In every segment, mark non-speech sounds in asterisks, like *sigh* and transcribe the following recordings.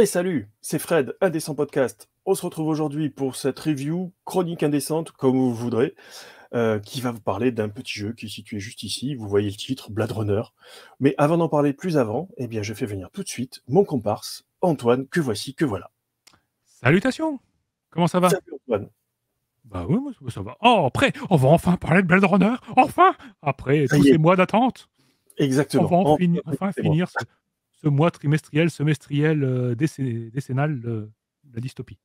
Et salut, c'est Fred, Indécent Podcast. On se retrouve aujourd'hui pour cette review chronique indécente, comme vous voudrez, euh, qui va vous parler d'un petit jeu qui est situé juste ici. Vous voyez le titre, Blade Runner. Mais avant d'en parler plus avant, eh bien, je fais venir tout de suite mon comparse, Antoine, que voici, que voilà. Salutations Comment ça va Salut Antoine Bah oui, ça va. Oh, après, on va enfin parler de Blade Runner Enfin Après tous ces mois d'attente Exactement. On va enfin finir ce mois trimestriel, semestriel, euh, décennal la dystopie.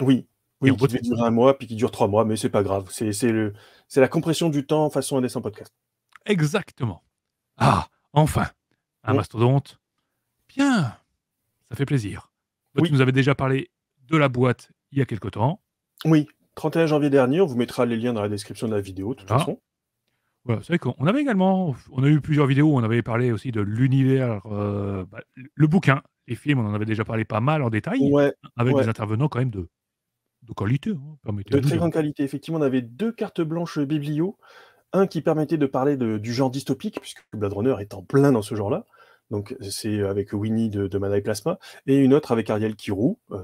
Oui, oui, qui peut durer un mois, puis qui dure trois mois, mais c'est pas grave. C'est la compression du temps façon indécent podcast. Exactement. Ah, enfin, un mastodonte. Bien, ça fait plaisir. Vous Tu nous avais déjà parlé de la boîte il y a quelque temps. Oui, 31 janvier dernier, on vous mettra les liens dans la description de la vidéo, de toute ah. façon. Voilà, c'est qu'on avait également, on a eu plusieurs vidéos où on avait parlé aussi de l'univers, euh, bah, le bouquin, les films, on en avait déjà parlé pas mal en détail, avec des intervenants quand même de, de qualité. Hein, de très grande qualité, effectivement, on avait deux cartes blanches biblio, un qui permettait de parler du genre dystopique, puisque Blade Runner est en plein dans ce genre-là, donc c'est avec Winnie de, de Plasma, et une autre avec Ariel Kirou, euh,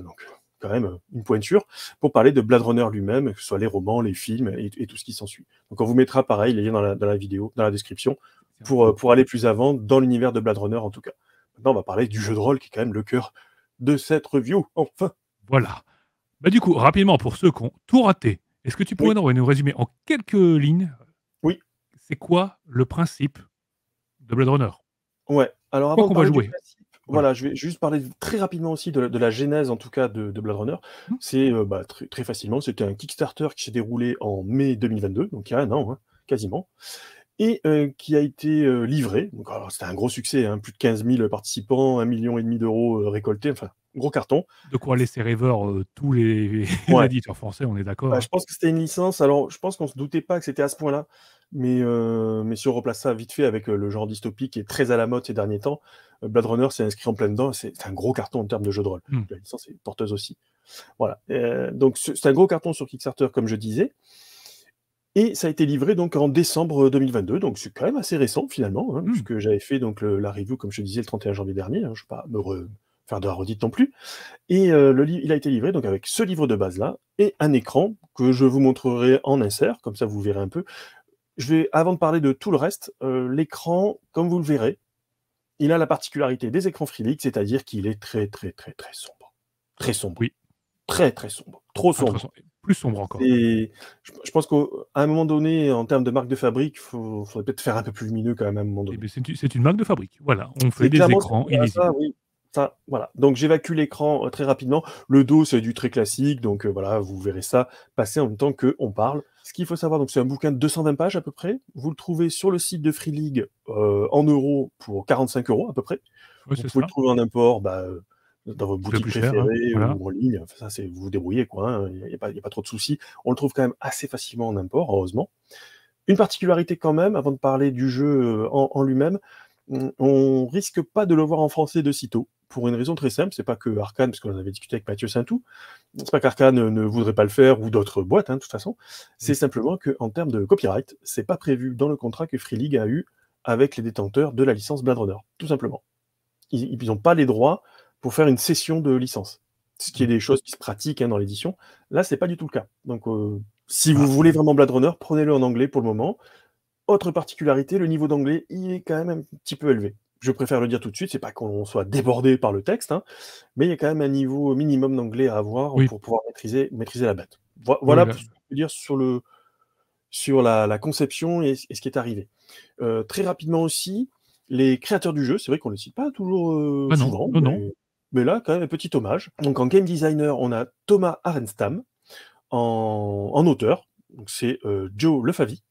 quand même euh, une pointure, pour parler de Blade Runner lui-même, que ce soit les romans, les films et, tout ce qui s'ensuit. Donc on vous mettra pareil les liens dans la, dans la vidéo, dans la description, pour, euh, pour aller plus avant dans l'univers de Blade Runner en tout cas. Maintenant, on va parler du jeu de rôle qui est quand même le cœur de cette review, enfin. Voilà. Bah, du coup, rapidement, pour ceux qui ont tout raté, est-ce que tu pourrais nous résumer en quelques lignes Oui. C'est quoi le principe de Blade Runner Ouais. Alors, avant qu'on va jouer. Voilà, je vais juste parler très rapidement aussi de la, genèse, en tout cas, de, de Blade Runner. Mmh. C'est euh, bah, très, facilement, c'était un Kickstarter qui s'est déroulé en mai 2022, donc il y a un an, hein, quasiment, et euh, qui a été euh, livré. c'était un gros succès, hein, plus de 15 000 participants, 1,5 million et demi d'euros récoltés, enfin, gros carton. De quoi laisser rêveur tous les, *laughs* éditeurs français, on est d'accord. Bah, hein. je pense que c'était une licence. Alors, je pense qu'on ne se doutait pas que c'était à ce point-là mais, euh, mais si on replace ça vite fait avec euh, le genre dystopique qui est très à la mode ces derniers temps, euh, Blade Runner s'est inscrit en plein dedans, c'est un gros carton en termes de jeu de rôle. Hmm. La licence est porteuse aussi. Voilà. donc c'est un gros carton sur Kickstarter, comme je disais. Et ça a été livré donc en décembre 2022, donc c'est quand même assez récent finalement, hein, hmm. puisque j'avais fait donc la review, comme je disais, le 31 janvier dernier. Hein. je ne vais pas me faire de la redite non plus. Et il a été livré donc avec ce livre de base là et un écran que je vous montrerai en insert, comme ça vous verrez un peu je vais, avant de parler de tout le reste, euh, l'écran, comme vous le verrez, il a la particularité des écrans Freelix, c'est-à-dire qu'il est très, très, très, très sombre. Très sombre. Oui. Très, très sombre. Trop sombre. Plus sombre encore. Et je, pense qu'à un moment donné, en termes de marque de fabrique, il faudrait peut-être faire un peu plus lumineux quand même à un moment eh donné. Ben, c'est une, marque de fabrique. Voilà, on fait des écrans Oui voilà. Donc j'évacue l'écran euh, très rapidement. Le dos, c'est du très classique, donc euh, voilà, vous verrez ça passer en même temps qu'on parle. Ce qu'il faut savoir, donc c'est un bouquin de 220 pages à peu près. Vous le trouvez sur le site de Free League euh, en euros pour 45 euros à peu près. vous pouvez le trouver en import bah, dans votre boutique hein. préférée en ligne. ça, c'est vous vous débrouillez quoi. Hein. Il n'y a, pas trop de soucis. On le trouve quand même assez facilement en import, heureusement. Une particularité quand même, avant de parler du jeu en, en lui-même, on risque pas de le voir en français de sitôt pour une raison très simple, c'est pas que Arkane, parce qu'on en avait discuté avec Mathieu Saintou, c'est pas qu'Arkane ne voudrait pas le faire ou d'autres boîtes, hein, de toute façon, c'est simplement qu'en termes de copyright, c'est pas prévu dans le contrat que Free League a eu avec les détenteurs de la licence Blade Runner, tout simplement. Ils n'ont pas les droits pour faire une cession de licence, ce qui est des choses qui se pratiquent hein, dans l'édition. Là, c'est pas du tout le cas. Donc, euh, si vous ah. voulez vraiment Blade Runner, prenez-le en anglais pour le moment. Autre particularité, le niveau d'anglais, il est quand même un petit peu élevé je préfère le dire tout de suite, c'est pas qu'on soit débordé par le texte, hein, mais il y a quand même un niveau minimum d'anglais à avoir pour pouvoir maîtriser, maîtriser la bête. voilà ce que je peux dire sur, le, sur la, conception et, ce qui est arrivé. Euh, très rapidement aussi, les créateurs du jeu, c'est vrai qu'on ne les cite pas toujours euh, ah souvent, ah mais, là, quand même, un petit hommage. Donc en game designer, on a Thomas Arenstam, en, auteur, c'est euh, Joe Lefavi,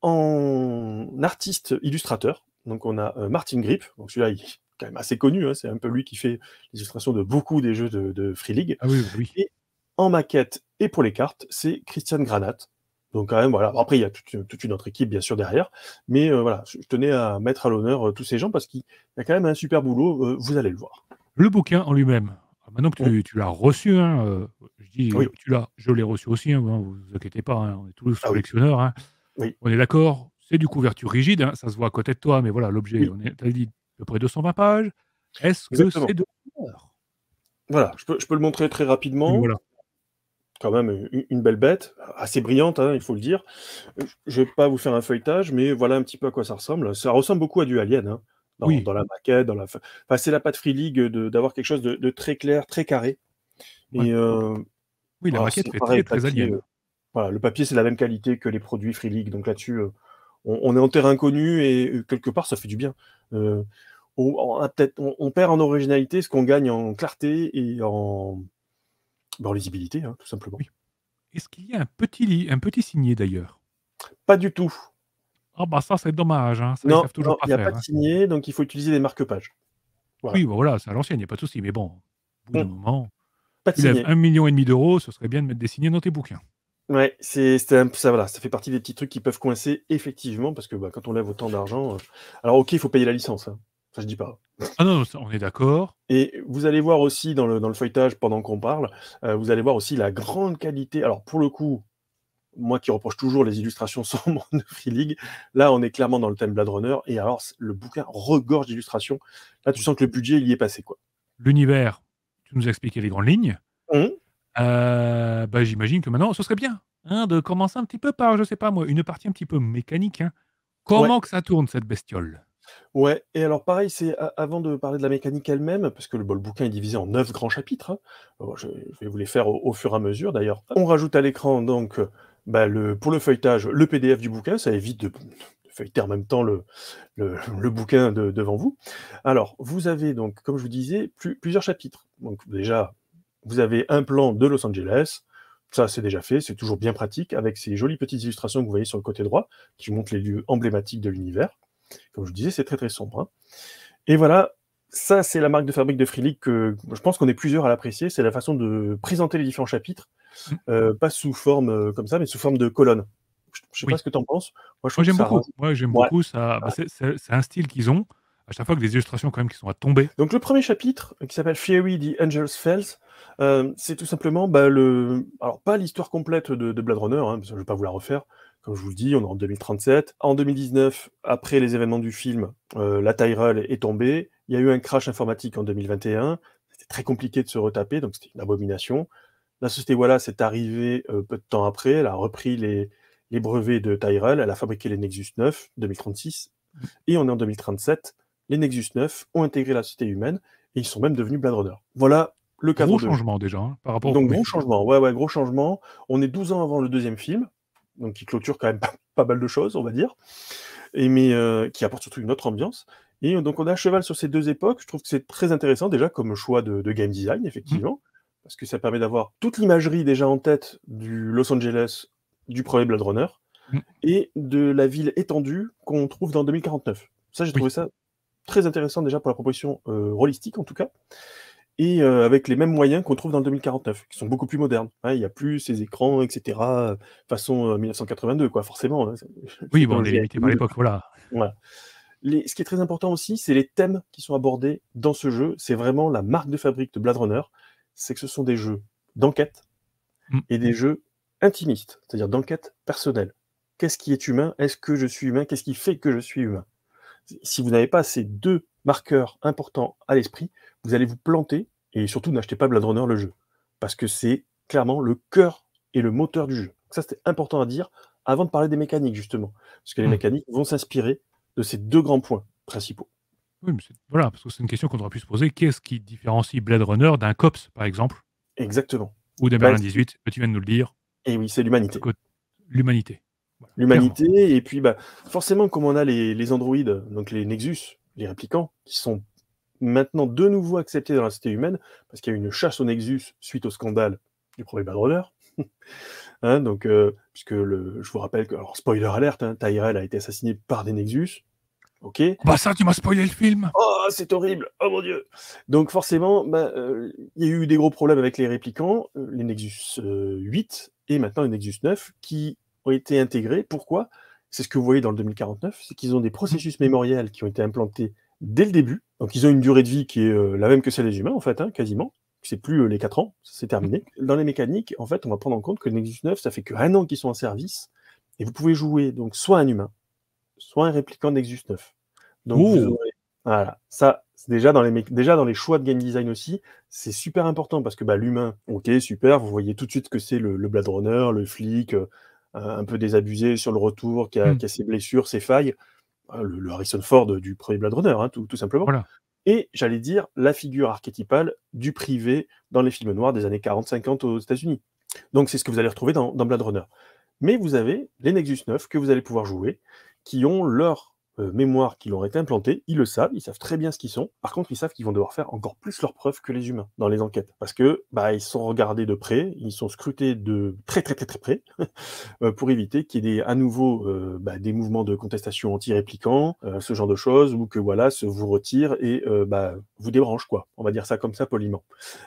en artiste illustrateur, donc on a euh, Martin Grip, donc celui-là il est quand même assez connu, hein. c'est un peu lui qui fait l'illustration de beaucoup des jeux de, Free League. Ah oui, oui. Et en maquette et pour les cartes, c'est Christian Granat. Donc quand même, voilà. Après, il y a toute une, autre équipe, bien sûr, derrière. Mais euh, voilà, je tenais à mettre à l'honneur euh, tous ces gens parce qu'il y a quand même un super boulot, vous allez le voir. Le bouquin en lui-même, ah, maintenant que tu, l'as reçu, hein, je dis, tu l'as, je l'ai reçu aussi, hein, vous, inquiétez pas, hein, on est tous ah collectionneurs. Oui. On est d'accord, c'est du couverture rigide, hein, ça se voit à côté de toi, mais voilà, l'objet, on est, dit, à peu près 220 pages. Est-ce que c'est de Voilà, je peux, le montrer très rapidement. Quand même une, belle bête, assez brillante, hein, il faut le dire. Je ne vais pas vous faire un feuilletage, mais voilà un petit peu à quoi ça ressemble. Ça ressemble beaucoup à du Alien, hein, dans, la maquette, dans la. Enfin, c'est la patte Free League d'avoir quelque chose de, très clair, très carré. Euh, oui, la ah, maquette est très, très alien. Euh, voilà, le papier, c'est la même qualité que les produits Free League, donc là-dessus, euh, on, est en terrain inconnu et euh, quelque part, ça fait du bien. Euh, on, on, perd en originalité ce qu'on gagne en clarté et en, ben, lisibilité, hein, tout simplement. Est-ce qu'il y a un petit, un petit signé d'ailleurs Pas du tout. Ah bah ça c'est dommage, hein. non, il n'y a pas de hein. signé, donc il faut utiliser des marque-pages. Oui, bah, voilà, c'est à l'ancienne, il n'y a pas de souci, mais bon, au bout bon. moment, un million et demi d'euros, ce serait bien de mettre des signés dans tes bouquins. Ouais, c'est ça voilà, ça fait partie des petits trucs qui peuvent coincer effectivement parce que bah, quand on lève autant d'argent, euh, alors ok, il faut payer la licence. Hein. Ça, je dis pas. Ah non, on est d'accord. Et vous allez voir aussi dans le, dans le feuilletage pendant qu'on parle, euh, vous allez voir aussi la grande qualité. Alors pour le coup, moi qui reproche toujours les illustrations sombres *laughs* de Free League, là on est clairement dans le thème Blade Runner et alors le bouquin regorge d'illustrations. Là tu sens que le budget il y est passé quoi. L'univers, tu nous as expliqué les grandes lignes. Mmh. Euh, bah, j'imagine que maintenant, ce serait bien hein, de commencer un petit peu par, je sais pas moi, une partie un petit peu mécanique. Hein. Comment que ça tourne cette bestiole Ouais, et alors pareil, c'est avant de parler de la mécanique elle-même, parce que le, bouquin est divisé en neuf grands chapitres, hein, je, vais vous les faire au, fur et à mesure d'ailleurs. On rajoute à l'écran donc euh, bah, le, pour le feuilletage le PDF du bouquin, ça évite de, feuilleter en même temps le, le, bouquin devant vous. Alors, vous avez donc, comme je vous disais, plusieurs chapitres. Donc déjà, vous avez un plan de Los Angeles. Ça, c'est déjà fait, c'est toujours bien pratique avec ces jolies petites illustrations que vous voyez sur le côté droit qui montrent les lieux emblématiques de l'univers. Comme je disais, c'est très très sombre. Hein. Et voilà, ça, c'est la marque de fabrique de Frilic que je pense qu'on est plusieurs à l'apprécier. C'est la façon de présenter les différents chapitres, mmh. euh, pas sous forme euh, comme ça, mais sous forme de colonnes. Je ne sais pas ce que tu en penses. Moi, j'aime beaucoup. c'est un style qu'ils ont à chaque fois que des illustrations quand même qui sont à tomber. Donc le premier chapitre, qui s'appelle Fury the Angels Fells, euh, c'est tout simplement bah, le... Alors pas l'histoire complète de, de, Blade Runner, hein, parce que je ne vais pas vous la refaire, comme je vous le dis, on est en 2037. En 2019, après les événements du film, euh, la Tyrell est tombée, il y a eu un crash informatique en 2021, c'était très compliqué de se retaper, donc c'était une abomination. La société Wallace est arrivée euh, peu de temps après, elle a repris les, les brevets de Tyrell, elle a fabriqué les Nexus 9 2036, et on est en 2037 les Nexus 9 ont intégré la société humaine et ils sont même devenus Blade Runner. Voilà le cadre. Gros changement déjà hein, par rapport. Donc gros changement, ouais ouais gros changement. On est 12 ans avant le deuxième film, donc qui clôture quand même pas, mal de choses, on va dire, et mais euh, qui apporte surtout une autre ambiance. Et donc on est à cheval sur ces deux époques. Je trouve que c'est très intéressant déjà comme choix de, game design mmh. effectivement. Parce que ça permet d'avoir toute l'imagerie déjà en tête du Los Angeles du premier Blade Runner, mmh. et de la ville étendue qu'on trouve dans 2049. Ça, j'ai trouvé ça très intéressant déjà pour la proposition euh, en tout cas, et euh, avec les mêmes moyens qu'on trouve dans le 2049, qui sont beaucoup plus modernes. Il n'y a plus ces écrans, etc., euh, façon 1982, euh, quoi, forcément. Hein, oui, bon, on est limité par l'époque, voilà. ce qui est très important aussi, c'est les thèmes qui sont abordés dans ce jeu. C'est vraiment la marque de fabrique de Blade Runner, c'est que ce sont des jeux d'enquête mm. et des jeux intimistes, c'est-à-dire d'enquête personnelle. Qu'est-ce qui est humain Est-ce que je suis humain Qu'est-ce qui fait que je suis humain si vous n'avez pas ces deux marqueurs importants à l'esprit, vous allez vous planter et surtout n'achetez pas Blade Runner le jeu parce que c'est clairement le cœur et le moteur du jeu. Ça, c'était important à dire avant de parler des mécaniques, justement, parce que les hmm. mécaniques vont s'inspirer de ces deux grands points principaux. Oui, voilà, parce que c'est une question qu'on aurait pu se poser. Qu'est-ce qui différencie Blade Runner d'un COPS, par exemple Exactement. Ou d'un bah, Berlin 18, bah, tu viens de nous le dire. Et eh oui, c'est l'humanité. L'humanité l'humanité. Et puis, bah, forcément, comme on a les, les androïdes, donc les Nexus, les réplicants, qui sont maintenant de nouveau acceptés dans la cité humaine, parce qu'il y a eu une chasse aux Nexus suite au scandale du premier Bad *laughs* hein, donc, euh, puisque le, je vous rappelle que, alors, spoiler alerte, hein, a été assassiné par des Nexus. Ok. Oh, bah ça, tu m'as spoilé le film. Oh, c'est horrible. Oh mon dieu. Donc forcément, bah, euh, il bah, y a eu des gros problèmes avec les réplicants, euh, les Nexus 8 et maintenant les Nexus 9, qui ont été intégrés. Pourquoi C'est ce que vous voyez dans le 2049, c'est qu'ils ont des mmh. processus mémoriels qui ont été implantés dès le début. Donc ils ont une durée de vie qui est euh, la même que celle des humains, en fait, hein, quasiment. C'est plus euh, les 4 ans, c'est terminé. Mmh. Dans les mécaniques, en fait, on va prendre en compte que le Nexus 9, ça fait que an qu'ils sont en service, et vous pouvez jouer donc soit un humain, soit un répliquant Nexus 9. Donc Voilà, ça, déjà dans, les déjà dans les choix de game design aussi, c'est super important parce que bah, l'humain, ok, super, vous voyez tout de suite que c'est le, Blade Runner, le flic, euh, euh, un peu désabusé sur le retour, qui a, hmm. ses blessures, ses failles. Euh, le, Harrison Ford du premier Blade Runner, hein, tout, simplement. Et j'allais dire la figure archétypale du privé dans les films noirs des années 40-50 aux États-Unis. Donc c'est ce que vous allez retrouver dans, dans Blade Runner. Mais vous avez les Nexus 9 que vous allez pouvoir jouer, qui ont leur euh, mémoire qui leur été implantée, ils le savent, ils savent très bien ce qu'ils sont. Par contre, ils savent qu'ils vont devoir faire encore plus leurs preuves que les humains dans les enquêtes. Parce que bah, ils sont regardés de près, ils sont scrutés de très très très très près *laughs* euh, pour éviter qu'il y ait à nouveau euh, bah, des mouvements de contestation anti-répliquants, ce genre de choses, ou que voilà, se vous retire et bah, vous débranche, quoi. On va dire ça comme ça poliment.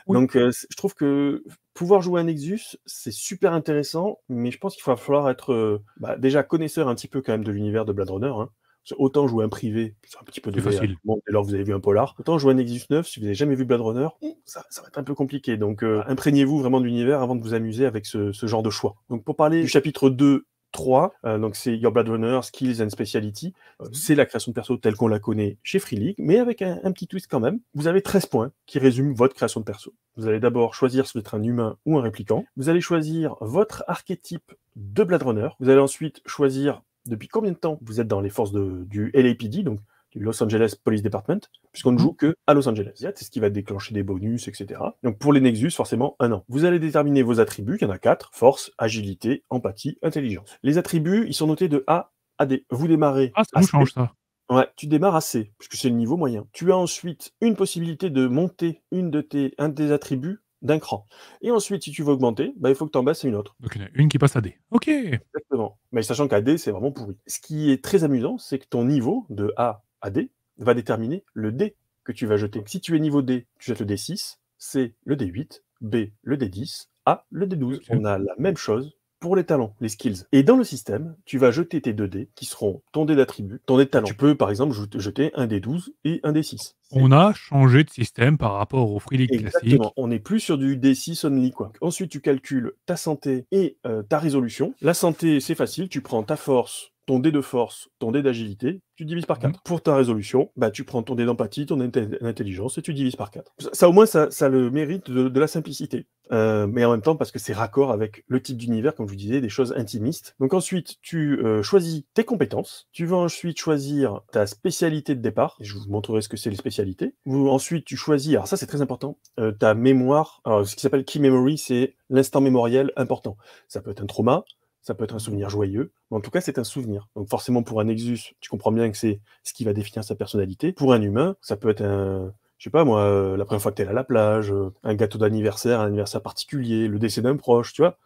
Donc, je trouve que pouvoir jouer un Nexus, c'est super intéressant, mais je pense qu'il va falloir être bah, déjà connaisseur un petit peu quand même de l'univers de Blade Runner. Hein. Autant jouer un privé, c'est un petit peu difficile, facile. Bon, dès vous avez vu un polar. Autant jouer un Exus 9, si vous n'avez jamais vu Blade Runner, ça, va être un peu compliqué. Donc euh, ah. imprégnez-vous vraiment de l'univers avant de vous amuser avec ce, genre de choix. Donc pour parler du chapitre 2 3, euh, donc c'est Your Blade Runner, Skills and Speciality. Euh, c'est la création de perso telle qu'on la connaît chez Free League, mais avec un, petit twist quand même. Vous avez 13 points qui résument votre création de perso. Vous allez d'abord choisir si vous êtes un humain ou un répliquant. Vous allez choisir votre archétype de Blade Runner. Vous allez ensuite choisir depuis combien de temps vous êtes dans les forces du LAPD, donc du Los Angeles Police Department, puisqu'on ne mm. joue que à Los Angeles. C'est ce qui va déclencher des bonus, etc. Donc pour les Nexus, forcément un an. Vous allez déterminer vos attributs, il y en a quatre force, agilité, empathie, intelligence. Les attributs, ils sont notés de A à D. Vous démarrez. Ah, ça change ça. Ouais, tu démarres à C, puisque c'est le niveau moyen. Tu as ensuite une possibilité de monter une de tes, un des attributs d'un cran. Et ensuite, si tu veux augmenter, bah, il faut que tu en basses une autre. Donc une qui passe à D. Ok. Exactement. Mais sachant qu'à D, c'est vraiment pourri. Ce qui est très amusant, c'est que ton niveau de A à D va déterminer le D que tu vas jeter. Si tu es niveau D, tu jettes le D6, C le D8, B le D10, A le D12. On a la même chose pour les talents, les skills. Et dans le système, tu vas jeter tes 2 dés qui seront ton dé d'attribut, ton dé de talent. Tu peux par exemple jeter un dé 12 et un dé 6. On a changé de système par rapport au Free League Exactement. classique. On n'est plus sur du D6 only. Quoi. Ensuite, tu calcules ta santé et euh, ta résolution. La santé, c'est facile. Tu prends ta force, ton dé de force, ton dé d'agilité, tu divises par 4. Mhm. Pour ta résolution, bah, tu prends ton dé d'empathie, ton dé intelligence et tu divises par 4. Ça, au moins, ça, ça, le mérite de, la simplicité. Euh, mais en même temps, parce que c'est raccord avec le type d'univers, comme je vous disais, des choses intimistes. Donc ensuite, tu euh, choisis tes compétences. Tu vas ensuite choisir ta spécialité de départ. je vous montrerai ce que c'est les spécialités. Ou ensuite, tu choisis, alors ça c'est très important, euh, ta mémoire. ce qui s'appelle Key Memory, c'est l'instant mémoriel important. Ça peut être un trauma, ça peut être un souvenir joyeux, mais en tout cas, c'est un souvenir. Donc forcément, pour un Nexus, tu comprends bien que c'est ce qui va définir sa personnalité. Pour un humain, ça peut être un, je sais pas moi, euh, la première fois que tu es à la plage, euh, un gâteau d'anniversaire, un anniversaire particulier, le décès d'un proche, tu vois.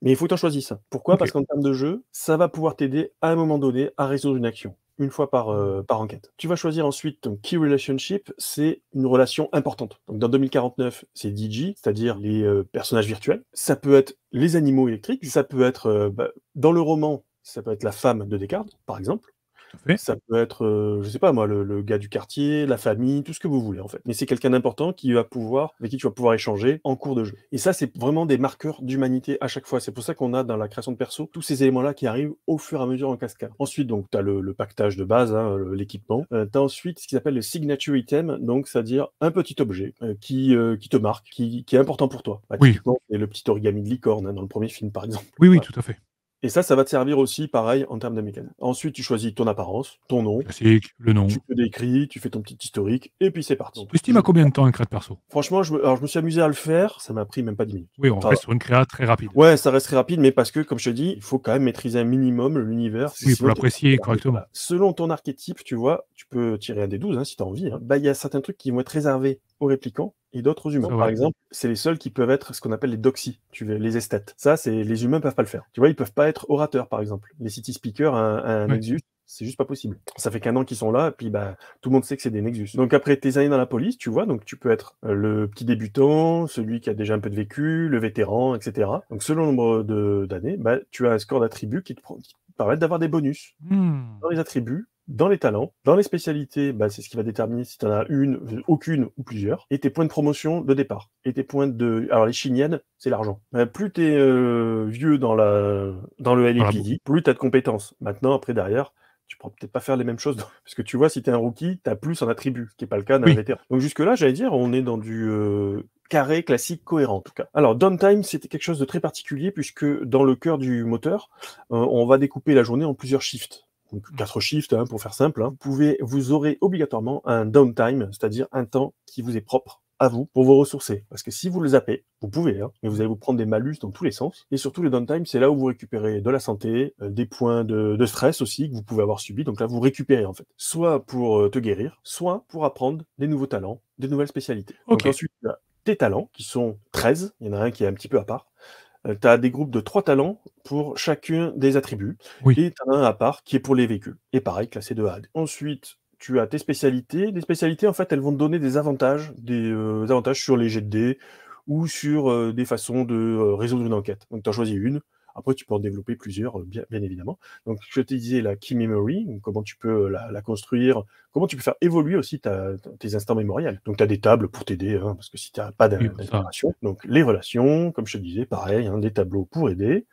Mais il faut que tu en choisisses. Pourquoi Parce qu'en termes de jeu, ça va pouvoir t'aider à un moment donné à résoudre une action une fois par, euh, mmh. par enquête. Tu vas choisir ensuite ton key relationship, c'est une relation importante. Donc dans 2049, c'est DJ, c'est-à-dire les euh, personnages virtuels. Ça peut être les animaux électriques, ça peut être, euh, bah, dans le roman, ça peut être la femme de Descartes, par exemple. Ça peut être, euh, je sais pas moi, le, gars du quartier, la famille, tout ce que vous voulez en fait. Mais c'est quelqu'un d'important qui va pouvoir, avec qui tu vas pouvoir échanger en cours de jeu. Et ça, c'est vraiment des marqueurs d'humanité à chaque fois. C'est pour ça qu'on a dans la création de perso tous ces éléments-là qui arrivent au fur et à mesure en cascade. Ensuite, donc, tu as le, pactage de base, hein, l'équipement. Euh, tu as ensuite ce qui s'appelle le signature item, donc c'est-à-dire un petit objet euh, qui, qui te marque, qui, qui, est important pour toi. Bah, Et le petit origami de licorne hein, dans le premier film, par exemple. Oui, oui, tout à fait. Et ça, ça va te servir aussi, pareil, en termes de mécanique. Ensuite, tu choisis ton apparence, ton nom. Classique, le nom. Tu te décris, tu fais ton petit historique, et puis c'est parti. Tu estimes à combien de temps un de perso Franchement, je me... Alors, je me suis amusé à le faire, ça m'a pris même pas 10 minutes. Oui, on fait, reste sur une créa très rapide. Ouais, ça reste très rapide, mais parce que, comme je te dis, il faut quand même maîtriser un minimum l'univers. Oui, pour l'apprécier correctement. Selon ton archétype, tu vois, tu peux tirer un des 12 hein, si tu envie. Hein. Bah, il y a certains trucs qui vont être réservés aux réplicants, et d'autres humains. Par exemple, c'est les seuls qui peuvent être ce qu'on appelle les doxies, tu veux, les esthètes. Ça, c'est les humains peuvent pas le faire. Tu vois, ils peuvent pas être orateurs, par exemple. Les city speakers, un, Nexus, c'est juste pas possible. Ça fait qu'un an qu'ils sont là, et puis bah, tout le monde sait que c'est des Nexus. Donc après tes années dans la police, tu vois, donc tu peux être euh, le petit débutant, celui qui a déjà un peu de vécu, le vétéran, etc. Donc selon le nombre d'années, bah, tu as un score d'attributs qui, te, permettent d'avoir des bonus. Hmm. Dans les attributs, dans les talents, dans les spécialités, bah, c'est ce qui va déterminer si tu en as une, aucune ou plusieurs, et tes points de promotion de départ, et tes points de... Alors les chiniennes, c'est l'argent. Bah, plus tu es euh, vieux dans, la... dans le LAPD, plus tu as de compétences. Maintenant, après, derrière, tu pourras peut-être pas faire les mêmes choses. *laughs* Parce que tu vois, si tu es un rookie, tu as plus un attribut, qui n'est pas le cas d'un vétéran. Donc jusque-là, j'allais dire, on est dans du euh, carré classique cohérent, en tout cas. Alors, downtime, c'était quelque chose de très particulier, puisque dans le cœur du moteur, euh, on va découper la journée en plusieurs shifts donc quatre shifts hein, pour faire simple, hein. pouvez, vous aurez obligatoirement un downtime, c'est-à-dire un temps qui vous est propre à vous pour vous ressourcer. Parce que si vous le zappez, vous pouvez, hein, mais vous allez vous prendre des malus dans tous les sens. Et surtout, le downtime, c'est là où vous récupérez de la santé, euh, des points de, stress aussi que vous pouvez avoir subi. Donc là, vous récupérez en fait, soit pour euh, te guérir, soit pour apprendre des nouveaux talents, des nouvelles spécialités. ensuite, tes talents, qui sont 13, il y en a un qui est un petit peu à part, euh, tu as des groupes de trois talents pour chacun des attributs. Et tu as un à part qui est pour les véhicules. Et pareil, classé de HAD. Ensuite, tu as tes spécialités. Les spécialités, en fait, elles vont te donner des avantages, des euh, avantages sur les jets de dés ou sur euh, des façons de résoudre une enquête. Donc, tu as choisi une, après, tu peux en développer plusieurs, euh, bien, évidemment. Donc, je te disais la key memory, comment tu peux euh, la, construire, comment tu peux faire évoluer aussi tes instants mémoriels. Donc, tu as des tables pour t'aider, hein, parce que si tu n'as pas d'informations, donc les relations, comme je te disais, pareil, hein, des tableaux pour aider.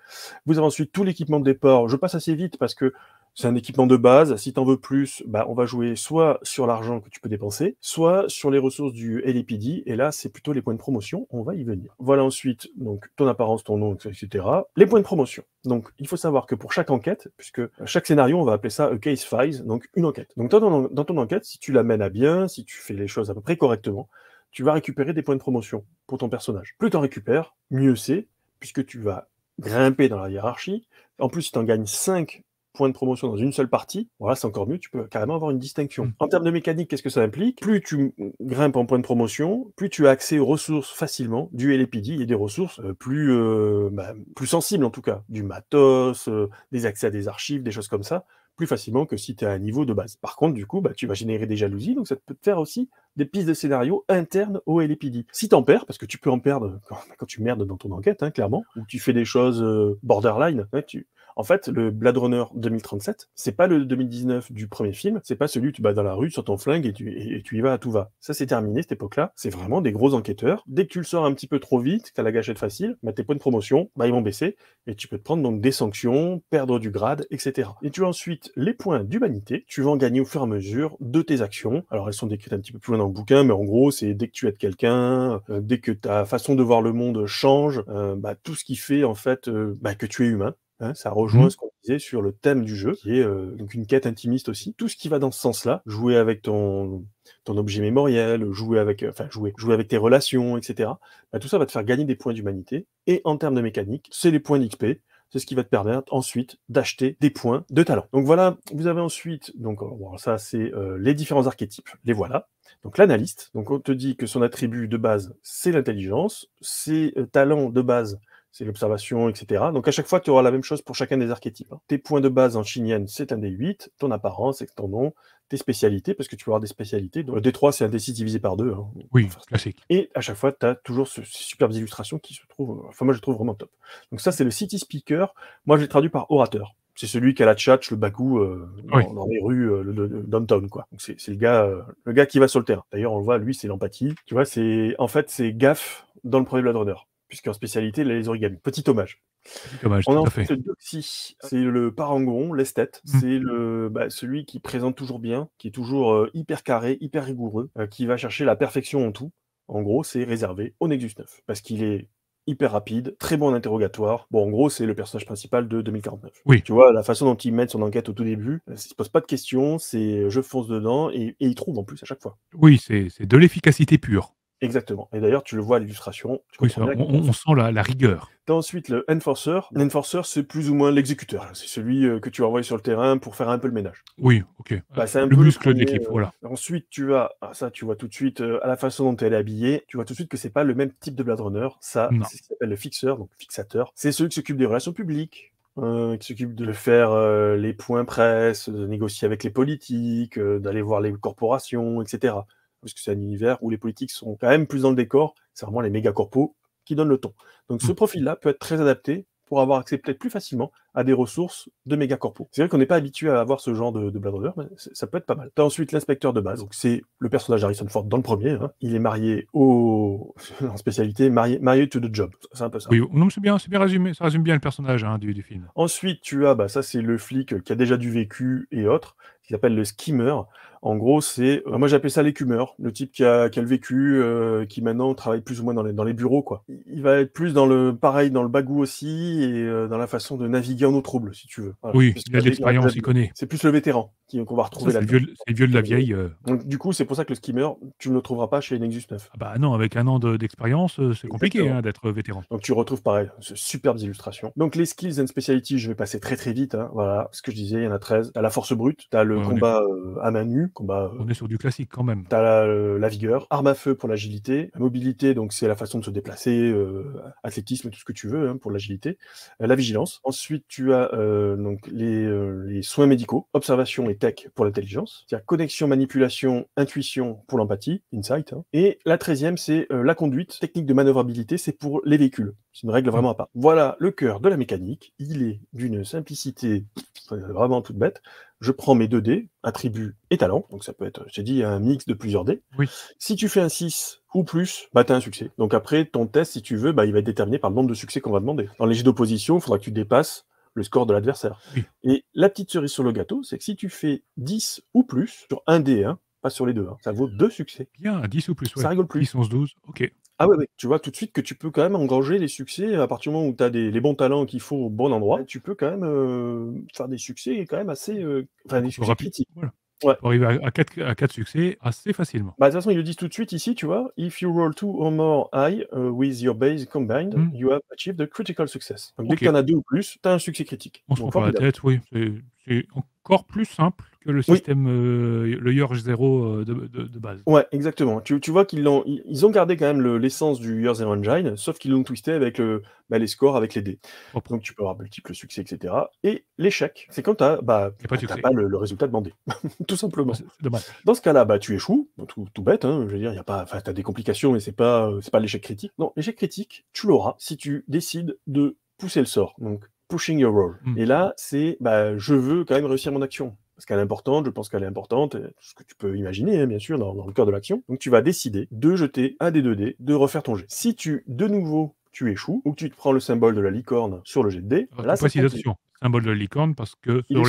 Vous avez ensuite tout l'équipement de départ. Je passe assez vite parce que c'est un équipement de base. Si tu en veux plus, bah, on va jouer soit sur l'argent que tu peux dépenser, soit sur les ressources du LAPD. Et là, c'est plutôt les points de promotion. On va y venir. Voilà ensuite donc ton apparence, ton nom, etc. Les points de promotion. Donc, il faut savoir que pour chaque enquête, puisque chaque scénario, on va appeler ça a case files, donc une enquête. Donc, dans ton, dans ton enquête, si tu l'amènes à bien, si tu fais les choses à peu près correctement, tu vas récupérer des points de promotion pour ton personnage. Plus tu en récupères, mieux c'est, puisque tu vas grimper dans la hiérarchie. En plus, tu en gagnes 5 points de promotion dans une seule partie, voilà, c'est encore mieux, tu peux carrément avoir une distinction. Mm. En termes de mécanique, qu'est-ce que ça implique Plus tu grimpes en points de promotion, plus tu as accès aux ressources facilement du LPD et des ressources euh, plus, euh, bah, plus sensibles en tout cas, du matos, euh, des accès à des archives, des choses comme ça, plus facilement que si tu es à un niveau de base. Par contre, du coup, bah, tu vas générer des jalousies, donc ça peut te faire aussi des pistes de scénario internes au LPD. Si t'en perds, parce que tu peux en perdre quand, tu merdes dans ton enquête, hein, clairement, ou tu fais des choses borderline, hein, tu, en fait, le Blade Runner 2037, c'est pas le 2019 du premier film, c'est pas celui où tu vas dans la rue, sur ton flingue et tu, y vas tout va. Ça, c'est terminé, cette époque-là. C'est vraiment des gros enquêteurs. Dès que tu le sors un petit peu trop vite, que as la gâchette facile, bah, tes points de promotion, bah, ils vont baisser et tu peux te prendre donc des sanctions, perdre du grade, etc. Et tu as ensuite les points d'humanité. Tu vas en gagner au fur et à mesure de tes actions. Alors, elles sont décrites un petit peu plus loin dans le bouquin, mais en gros, c'est dès que tu aides quelqu'un, euh, dès que ta façon de voir le monde change, euh, bah, tout ce qui fait, en fait, euh, bah, que tu es humain. Hein, ça rejoint mmh. ce qu'on disait sur le thème du jeu, qui est euh, donc une quête intimiste aussi. Tout ce qui va dans ce sens-là, jouer avec ton, objet mémoriel, jouer avec, euh, jouer, jouer avec tes relations, etc. Bah, tout ça va te faire gagner des points d'humanité. Et en termes de mécanique, c'est les points d'XP. C'est ce qui va te permettre ensuite d'acheter des points de talent. Donc voilà, vous avez ensuite, donc euh, ça c'est les différents archétypes, les voilà. Donc l'analyste, donc on te dit que son attribut de base c'est l'intelligence, ses talents de base c'est l'observation, etc. Donc à chaque fois, tu auras la même chose pour chacun des archétypes. Hein. Tes points de base en chinienne, c'est un des 8, ton apparence, c'est ton nom, tes spécialités, parce que tu vas avoir des spécialités. Donc, D3, c'est un D6 divisé par deux. Hein. oui, classique. Et à chaque fois, tu as toujours ces superbes illustrations qui se trouvent, enfin moi je trouve vraiment top. Donc ça, c'est le City Speaker. Moi, je l'ai traduit par orateur. C'est celui qui a la tchatch, le bagou euh, dans, les rues, euh, le, downtown, quoi. Donc c'est le gars, euh, le gars qui va sur le terrain. D'ailleurs, on le voit, lui, c'est l'empathie. Tu vois, c'est en fait, c'est gaffe dans le premier Blade Runner puisqu'en spécialité, les origamis. Petit hommage. Petit hommage On a c'est le parangon, l'esthète. Mm. C'est le, bah, celui qui présente toujours bien, qui est toujours euh, hyper carré, hyper rigoureux, euh, qui va chercher la perfection en tout. En gros, c'est réservé au Nexus 9, parce qu'il est hyper rapide, très bon en interrogatoire. Bon, en gros, c'est le personnage principal de 2049. Oui. Tu vois, la façon dont il mène son enquête au tout début, euh, il se pose pas de questions, c'est je fonce dedans et, et, il trouve en plus à chaque fois. Oui, c'est de l'efficacité pure. Exactement. Et d'ailleurs, tu le vois à l'illustration. Oui, on, sent la, rigueur. ensuite le enforcer. L'enforcer, c'est plus ou moins l'exécuteur. C'est celui euh, que tu envoies sur le terrain pour faire un peu le ménage. Oui, ok. Bah, c'est un le muscle de l'équipe, voilà. Euh, ensuite, tu as, ah, ça, tu vois tout de suite, euh, à la façon dont elle est habillée, tu vois tout de suite que c'est pas le même type de Blade Runner. Ça, c'est ce qu'on appelle le fixeur, donc fixateur. C'est celui qui s'occupe des relations publiques, qui s'occupe de faire les points presse, de négocier avec les politiques, d'aller voir les corporations, etc puisque c'est un univers où les politiques sont quand même plus dans le décor, c'est vraiment les méga corpos qui donnent le ton. Donc ce mm. profil-là peut être très adapté pour avoir accès peut-être plus facilement à des ressources de méga corpos. C'est vrai qu'on n'est pas habitué à avoir ce genre de, de mais ça peut être pas mal. as ensuite l'inspecteur de base, donc c'est le personnage Harrison Ford dans le premier. Hein. Il est marié au *laughs* en spécialité marié, to the job. C'est un peu ça. Oui, c'est bien, c'est bien résumé. Ça résume bien le personnage hein, du, du, film. Ensuite, tu as, bah ça c'est le flic qui a déjà du vécu et autres, qui s'appelle le skimmer. En gros, c'est, euh, moi j'appelle ça l'écumeur, le type qui a, qui a le vécu, euh, qui maintenant travaille plus ou moins dans les, dans les bureaux. Quoi. Il va être plus dans le pareil, dans le bagou aussi, et euh, dans la façon de naviguer en eau trouble, si tu veux. Oui, il a de l'expérience, il connaît. C'est plus le vétéran qu'on va retrouver là. C'est le, vieux de la vieille. Euh. Donc, du coup, c'est pour ça que le skimmer, tu ne le trouveras pas chez Nexus 9. Ah bah non, avec un an d'expérience, c'est compliqué hein, d'être vétéran. Donc tu retrouves pareil, ce superbes illustrations. Donc les skills and specialties, je vais passer très très vite. Hein. voilà ce que je disais, il y en a 13. T'as la force brute, t'as le combat à main nue, euh, On est sur du classique quand même. T'as la, euh, la, vigueur, arme à feu pour l'agilité, mobilité, donc c'est la façon de se déplacer, euh, athlétisme, tout ce que tu veux hein, pour l'agilité, la vigilance. Ensuite, tu as donc les, soins médicaux, observation et tech pour l'intelligence, cest connexion, manipulation, intuition pour l'empathie, insight. Hein. Et la treizième, c'est la conduite, technique de manœuvrabilité, c'est pour les véhicules. C'est une règle vraiment à part. Voilà le cœur de la mécanique. Il est d'une simplicité vraiment toute bête je prends mes deux dés, attributs et talents, donc ça peut être, j'ai dit, un mix de plusieurs dés. Oui. Si tu fais un 6 ou plus, bah, tu as un succès. Donc après, ton test, si tu veux, bah, il va être déterminé par le nombre de succès qu'on va demander. Dans les jeux d'opposition, il faudra que tu dépasses le score de l'adversaire. Et la petite cerise sur le gâteau, c'est que si tu fais 10 ou plus sur un dé, 1 pas sur les deux, ça vaut deux succès. Bien, 10 ou plus. Ça rigole plus. 10, 11, 12, ok. Ah ouais, tu vois tout de suite que tu peux quand même engranger les succès à partir du moment où tu as des, les bons talents qu'il faut au bon endroit. Tu peux quand même euh, faire des succès quand même assez. Euh, enfin, des rapides. arriver à 4, à succès assez facilement. Bah, de toute façon, ils le disent tout de suite ici, tu vois. If you roll two or more high uh, with your base combined, hmm. you have achieved a critical success. Donc, Dès que tu en as deux ou plus, tu as un succès critique. On se prend pas la tête, oui. C'est encore plus simple que le système, euh, le Year 0 euh, de, base. Ouais, exactement. Tu, tu vois qu'ils ont, ils ont gardé quand même l'essence du Year 0 Engine, sauf qu'ils l'ont twisté avec bah, les scores, avec les dés. Oh, Donc tu peux avoir multiples succès, etc. Et l'échec, c'est quand tu bah, pas, as pas le, résultat demandé, *laughs* tout simplement. Oh, Dans ce cas-là, bah, tu échoues, tout, bête. Hein, je veux dire, a pas, tu as des complications, mais c'est pas euh, c'est pas l'échec critique. Non, l'échec critique, tu l'auras si tu décides de pousser le sort. Donc pushing your role. Mm. Et là, c'est bah, je veux quand même réussir mon action. Parce qu'elle est importante, je pense qu'elle est importante, ce que tu peux imaginer, hein, bien sûr, dans, le cœur de l'action. Donc tu vas décider de jeter un des 2 dés, de refaire ton jet. Si tu, de nouveau, tu échoues, ou que tu te prends le symbole de la licorne sur le jet de D, là, c'est. symbole de la licorne, parce que sur,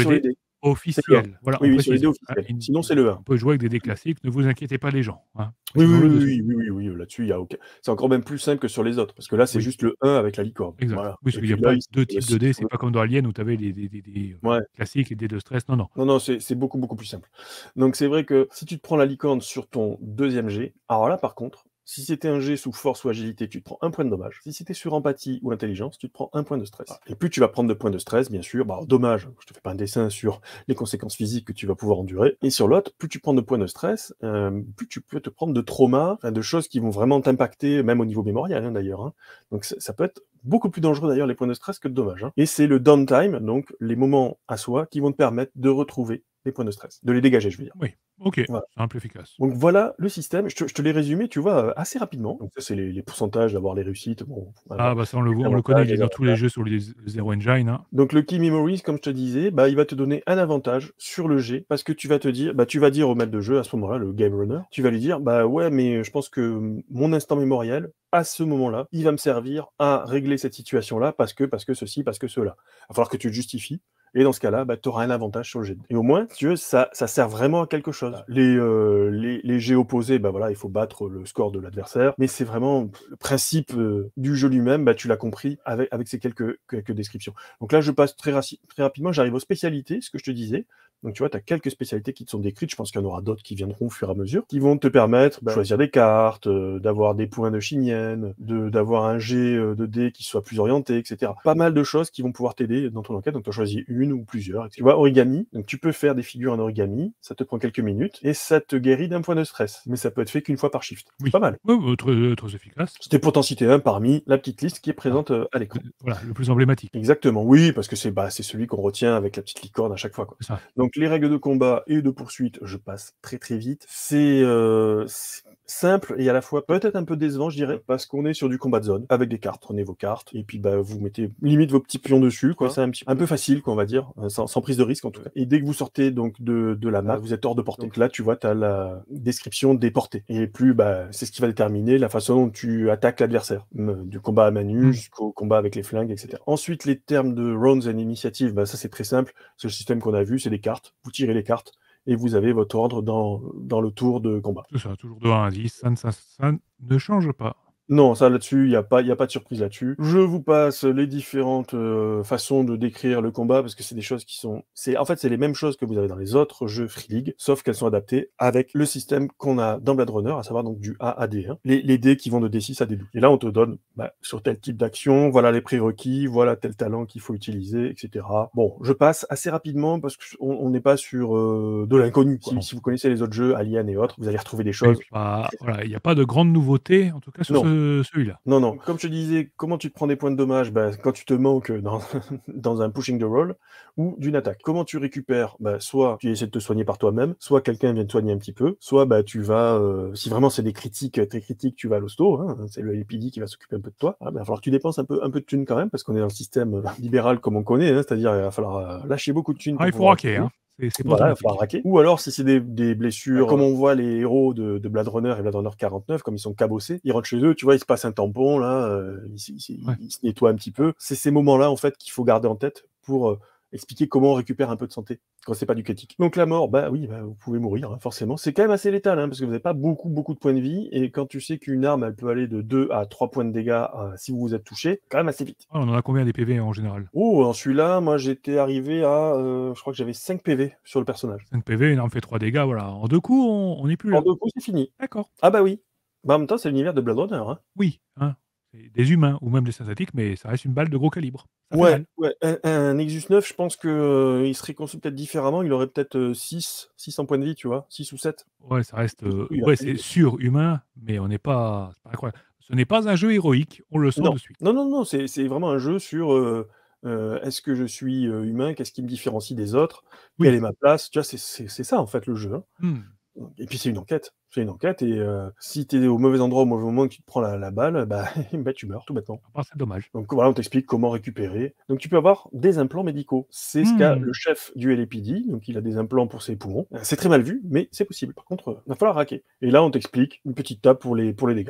Officiel. Voilà, ah, Sinon, c'est le 1. On peut jouer avec des dés classiques, ne vous inquiétez pas, les gens. Hein. Oui, oui, oui, oui, là-dessus, il y a aucun C'est encore même plus simple que sur les autres, parce que là, c'est juste le 1 avec la licorne. Voilà. n'y a pas deux types de dés, c'est pas comme dans Alien où tu avais les dés classiques et des de stress. Non, non. Non, non, c'est beaucoup, beaucoup plus simple. Donc, c'est vrai que si tu te prends la licorne sur ton deuxième G, alors là, par contre, si c'était un jet sous force ou agilité, tu te prends un point de dommage. Si c'était sur empathie ou intelligence, tu te prends un point de stress. Ah. Et plus tu vas prendre de points de stress, bien sûr, bah, dommage, je te fais pas un dessin sur les conséquences physiques que tu vas pouvoir endurer. Et sur l'autre, plus tu prends de points de stress, euh, plus tu peux te prendre de traumas, de choses qui vont vraiment t'impacter, même au niveau mémorial hein, d'ailleurs. Hein. Donc ça, peut être beaucoup plus dangereux d'ailleurs les points de stress que de dommage. Hein. Et c'est le downtime, donc les moments à soi, qui vont te permettre de retrouver les points de stress, de les dégager, je veux dire. Oui, ok, Un peu efficace. Donc voilà le système, je te, je l'ai résumé, tu vois, euh, assez rapidement. Donc ça, c'est les, pourcentages d'avoir les réussites. Ah, bah ça, on le on le connaît, il dans tous les jeux sur les Zero Engine. Hein. Donc le Key Memories, comme je te disais, bah, il va te donner un avantage sur le G, parce que tu vas te dire, bah, tu vas dire au maître de jeu, à ce moment-là, le game runner, tu vas lui dire, bah ouais, mais je pense que mon instant mémoriel, à ce moment-là, il va me servir à régler cette situation-là, parce que, parce que ceci, parce que cela. Il va falloir que tu le justifies. Et dans ce cas-là, bah, tu auras un avantage sur le jeu. Et au moins, tu veux, ça, ça sert vraiment à quelque chose. Bah. Euh, les, les, jets opposés, bah, voilà, il faut battre le score de l'adversaire. Mais c'est vraiment le principe euh, du jeu lui-même, bah, tu l'as compris avec, avec ces quelques, quelques descriptions. Donc là, je passe très, très rapidement, j'arrive aux spécialités, ce que je te disais. Donc tu vois, tu as quelques spécialités qui te sont décrites, je pense qu'il y en aura d'autres qui viendront au fur et à mesure, qui vont te permettre de bah, choisir des cartes, euh, d'avoir des points de de d'avoir un jet euh, de dés qui soit plus orienté, etc. Pas mal de choses qui vont pouvoir t'aider dans ton enquête, donc tu as choisi une ou plusieurs. Tu vois, origami, donc tu peux faire des figures en origami, ça te prend quelques minutes, et ça te guérit d'un point de stress, mais ça peut être fait qu'une fois par shift. Oui. Pas mal. Oui, très, très efficace. C'était pour t'en citer un parmi la petite liste qui est présente euh, à l'écran. Voilà, le plus emblématique. Exactement, oui, parce que c'est bah, celui qu'on retient avec la petite licorne à chaque fois. Quoi. Donc, donc les règles de combat et de poursuite, je passe très très vite. C'est euh, simple et à la fois peut-être un peu décevant, je dirais, parce qu'on est sur du combat de zone avec des cartes. Prenez vos cartes et puis bah, vous mettez limite vos petits pions dessus, quoi. C'est un, petit, un peu facile, quoi, on va dire, hein, sans, prise de risque en tout cas. Et dès que vous sortez donc de, de la map, vous êtes hors de portée. Donc là, tu vois, tu as la description des portées. Et plus, bah, c'est ce qui va déterminer la façon dont tu attaques l'adversaire, du combat à manus, hmm. jusqu'au combat avec les flingues, etc. Ensuite, les termes de rounds and initiative, bah, ça c'est très simple. Le système qu'on a vu, c'est les cartes. Vous tirez les cartes et vous avez votre ordre dans, le tour de combat. Tout ça, toujours de 1 à 10, ça ne, ça ne change pas. Non, ça là-dessus, il n'y a, pas, y a pas de surprise là-dessus. Je vous passe les différentes euh, façons de décrire le combat parce que c'est des choses qui sont. c'est, En fait, c'est les mêmes choses que vous avez dans les autres jeux Free League, sauf qu'elles sont adaptées avec le système qu'on a dans Blade Runner, à savoir donc du A à D1, hein. les, les dés qui vont de D6 à d 2 Et là, on te donne bah, sur tel type d'action, voilà les prérequis, voilà tel talent qu'il faut utiliser, etc. Bon, je passe assez rapidement parce qu'on n'est pas sur euh, de l'inconnu. Si, vous connaissez les autres jeux, Alien et autres, vous allez retrouver des choses. Bah, il n'y a pas de grandes nouveautés, en tout cas, sur euh, celui-là. Non, non. Comme je te disais, comment tu te prends des points de dommage bah, Quand tu te manques dans, *laughs* dans un pushing the roll ou d'une attaque. Comment tu récupères bah, Soit tu essaies de te soigner par toi-même, soit quelqu'un vient te soigner un petit peu, soit bah, tu vas, euh, si vraiment c'est des critiques euh, très critiques, tu vas à l'hosto, hein, c'est le LPD qui va s'occuper un peu de toi. Ah, bah, il va falloir que tu dépenses un peu, un peu de thunes quand même, parce qu'on est dans le système *laughs* libéral comme on connaît, hein, c'est-à-dire il va falloir lâcher beaucoup de thunes. Ah, il faut raquer, hein. C'est voilà, Ou alors, si c'est des, blessures, comme euh, on voit les héros de, de, Blade Runner et Blade Runner 49, comme ils sont cabossés, ils rentrent chez eux, tu vois, ils se passent un tampon, là, euh, ils, se nettoient un petit peu. C'est ces moments-là, en fait, qu'il faut garder en tête pour euh, expliquer comment on récupère un peu de santé quand c'est pas du critique. Donc la mort, bah oui, bah, vous pouvez mourir, hein, forcément. C'est quand même assez létal, hein, parce que vous n'avez pas beaucoup, beaucoup de points de vie, et quand tu sais qu'une arme, elle peut aller de 2 à 3 points de dégâts euh, si vous vous êtes touché, quand même assez vite. Ah, on en a combien des PV en général Oh, en celui-là, moi j'étais arrivé à, euh, je crois que j'avais 5 PV sur le personnage. 5 PV, une arme fait 3 dégâts, voilà. En deux coups, on n'est plus là. En deux coups, c'est fini. D'accord. Ah bah oui. Bah, en même temps, c'est l'univers de Blade Runner. Hein. Oui, des humains ou même des synthétiques, mais ça reste une balle de gros calibre. Ouais, Un, Exus 9, je pense qu'il euh, il serait conçu peut-être différemment. Il aurait peut-être 6, 600 points de vie, tu vois, 6 ou 7. Ouais, ça reste. Euh, ouais, c'est surhumain, mais on n'est pas. Ce n'est pas un jeu héroïque, on le sent non. de suite. Non, non, non, c'est vraiment un jeu sur. Euh, est-ce que je suis humain Qu'est-ce qui me différencie des autres oui. Quelle est ma place Tu vois, c'est ça en fait le jeu. Hein. Hmm. Et puis c'est une enquête une enquête et euh, si tu es au mauvais endroit au mauvais moment qui tu te prends la, balle, bah, *laughs* bah, tu meurs tout bêtement. Ah, c'est dommage. Donc voilà, on t'explique comment récupérer. Donc tu peux avoir des implants médicaux. C'est ce qu'a hmm. le chef du LAPD, donc il a des implants pour ses poumons. Euh, c'est très mal vu, mais c'est possible. Par contre, il euh, va falloir raquer Et là, on t'explique une petite table pour les, pour les dégâts.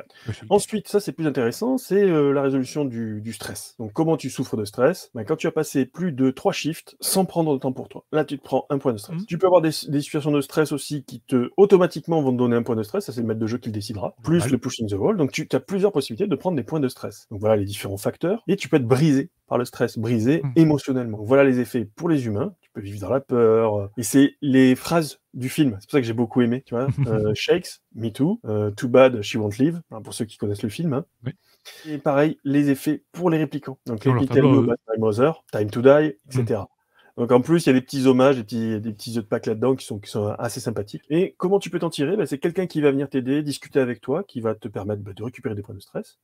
Ensuite, ça c'est plus intéressant, c'est la résolution du, du, stress. Donc comment tu souffres de stress bah, Quand tu as passé plus de 3 shifts sans prendre de temps pour toi. Là, tu te prends un point de stress. Hmm. Tu peux avoir des, des situations de stress aussi qui te automatiquement vont te donner un point de stress, ça c'est le maître de jeu qui le décidera, plus le pushing the wall. Donc tu as plusieurs possibilités de prendre des points de stress. Donc voilà les différents facteurs. Et tu peux être brisé par le stress, brisé hmm. émotionnellement. Voilà les effets pour les humains. Tu peux vivre dans la peur. Et c'est les phrases du film. C'est pour ça que j'ai beaucoup aimé. Tu vois, *laughs* euh, Shakes, Me Too, euh, Too Bad, She Won't Live. pour ceux qui connaissent le film. Hein. Et pareil, les effets pour les réplicants, Donc, les euh, Time to Die, etc. Donc en plus, il y a des petits hommages, des petits, des petits de pack là-dedans qui sont, assez sympathiques. Et comment tu peux t'en tirer ben, C'est quelqu'un qui va venir t'aider, discuter avec toi, qui va te permettre ben, de récupérer des points de stress,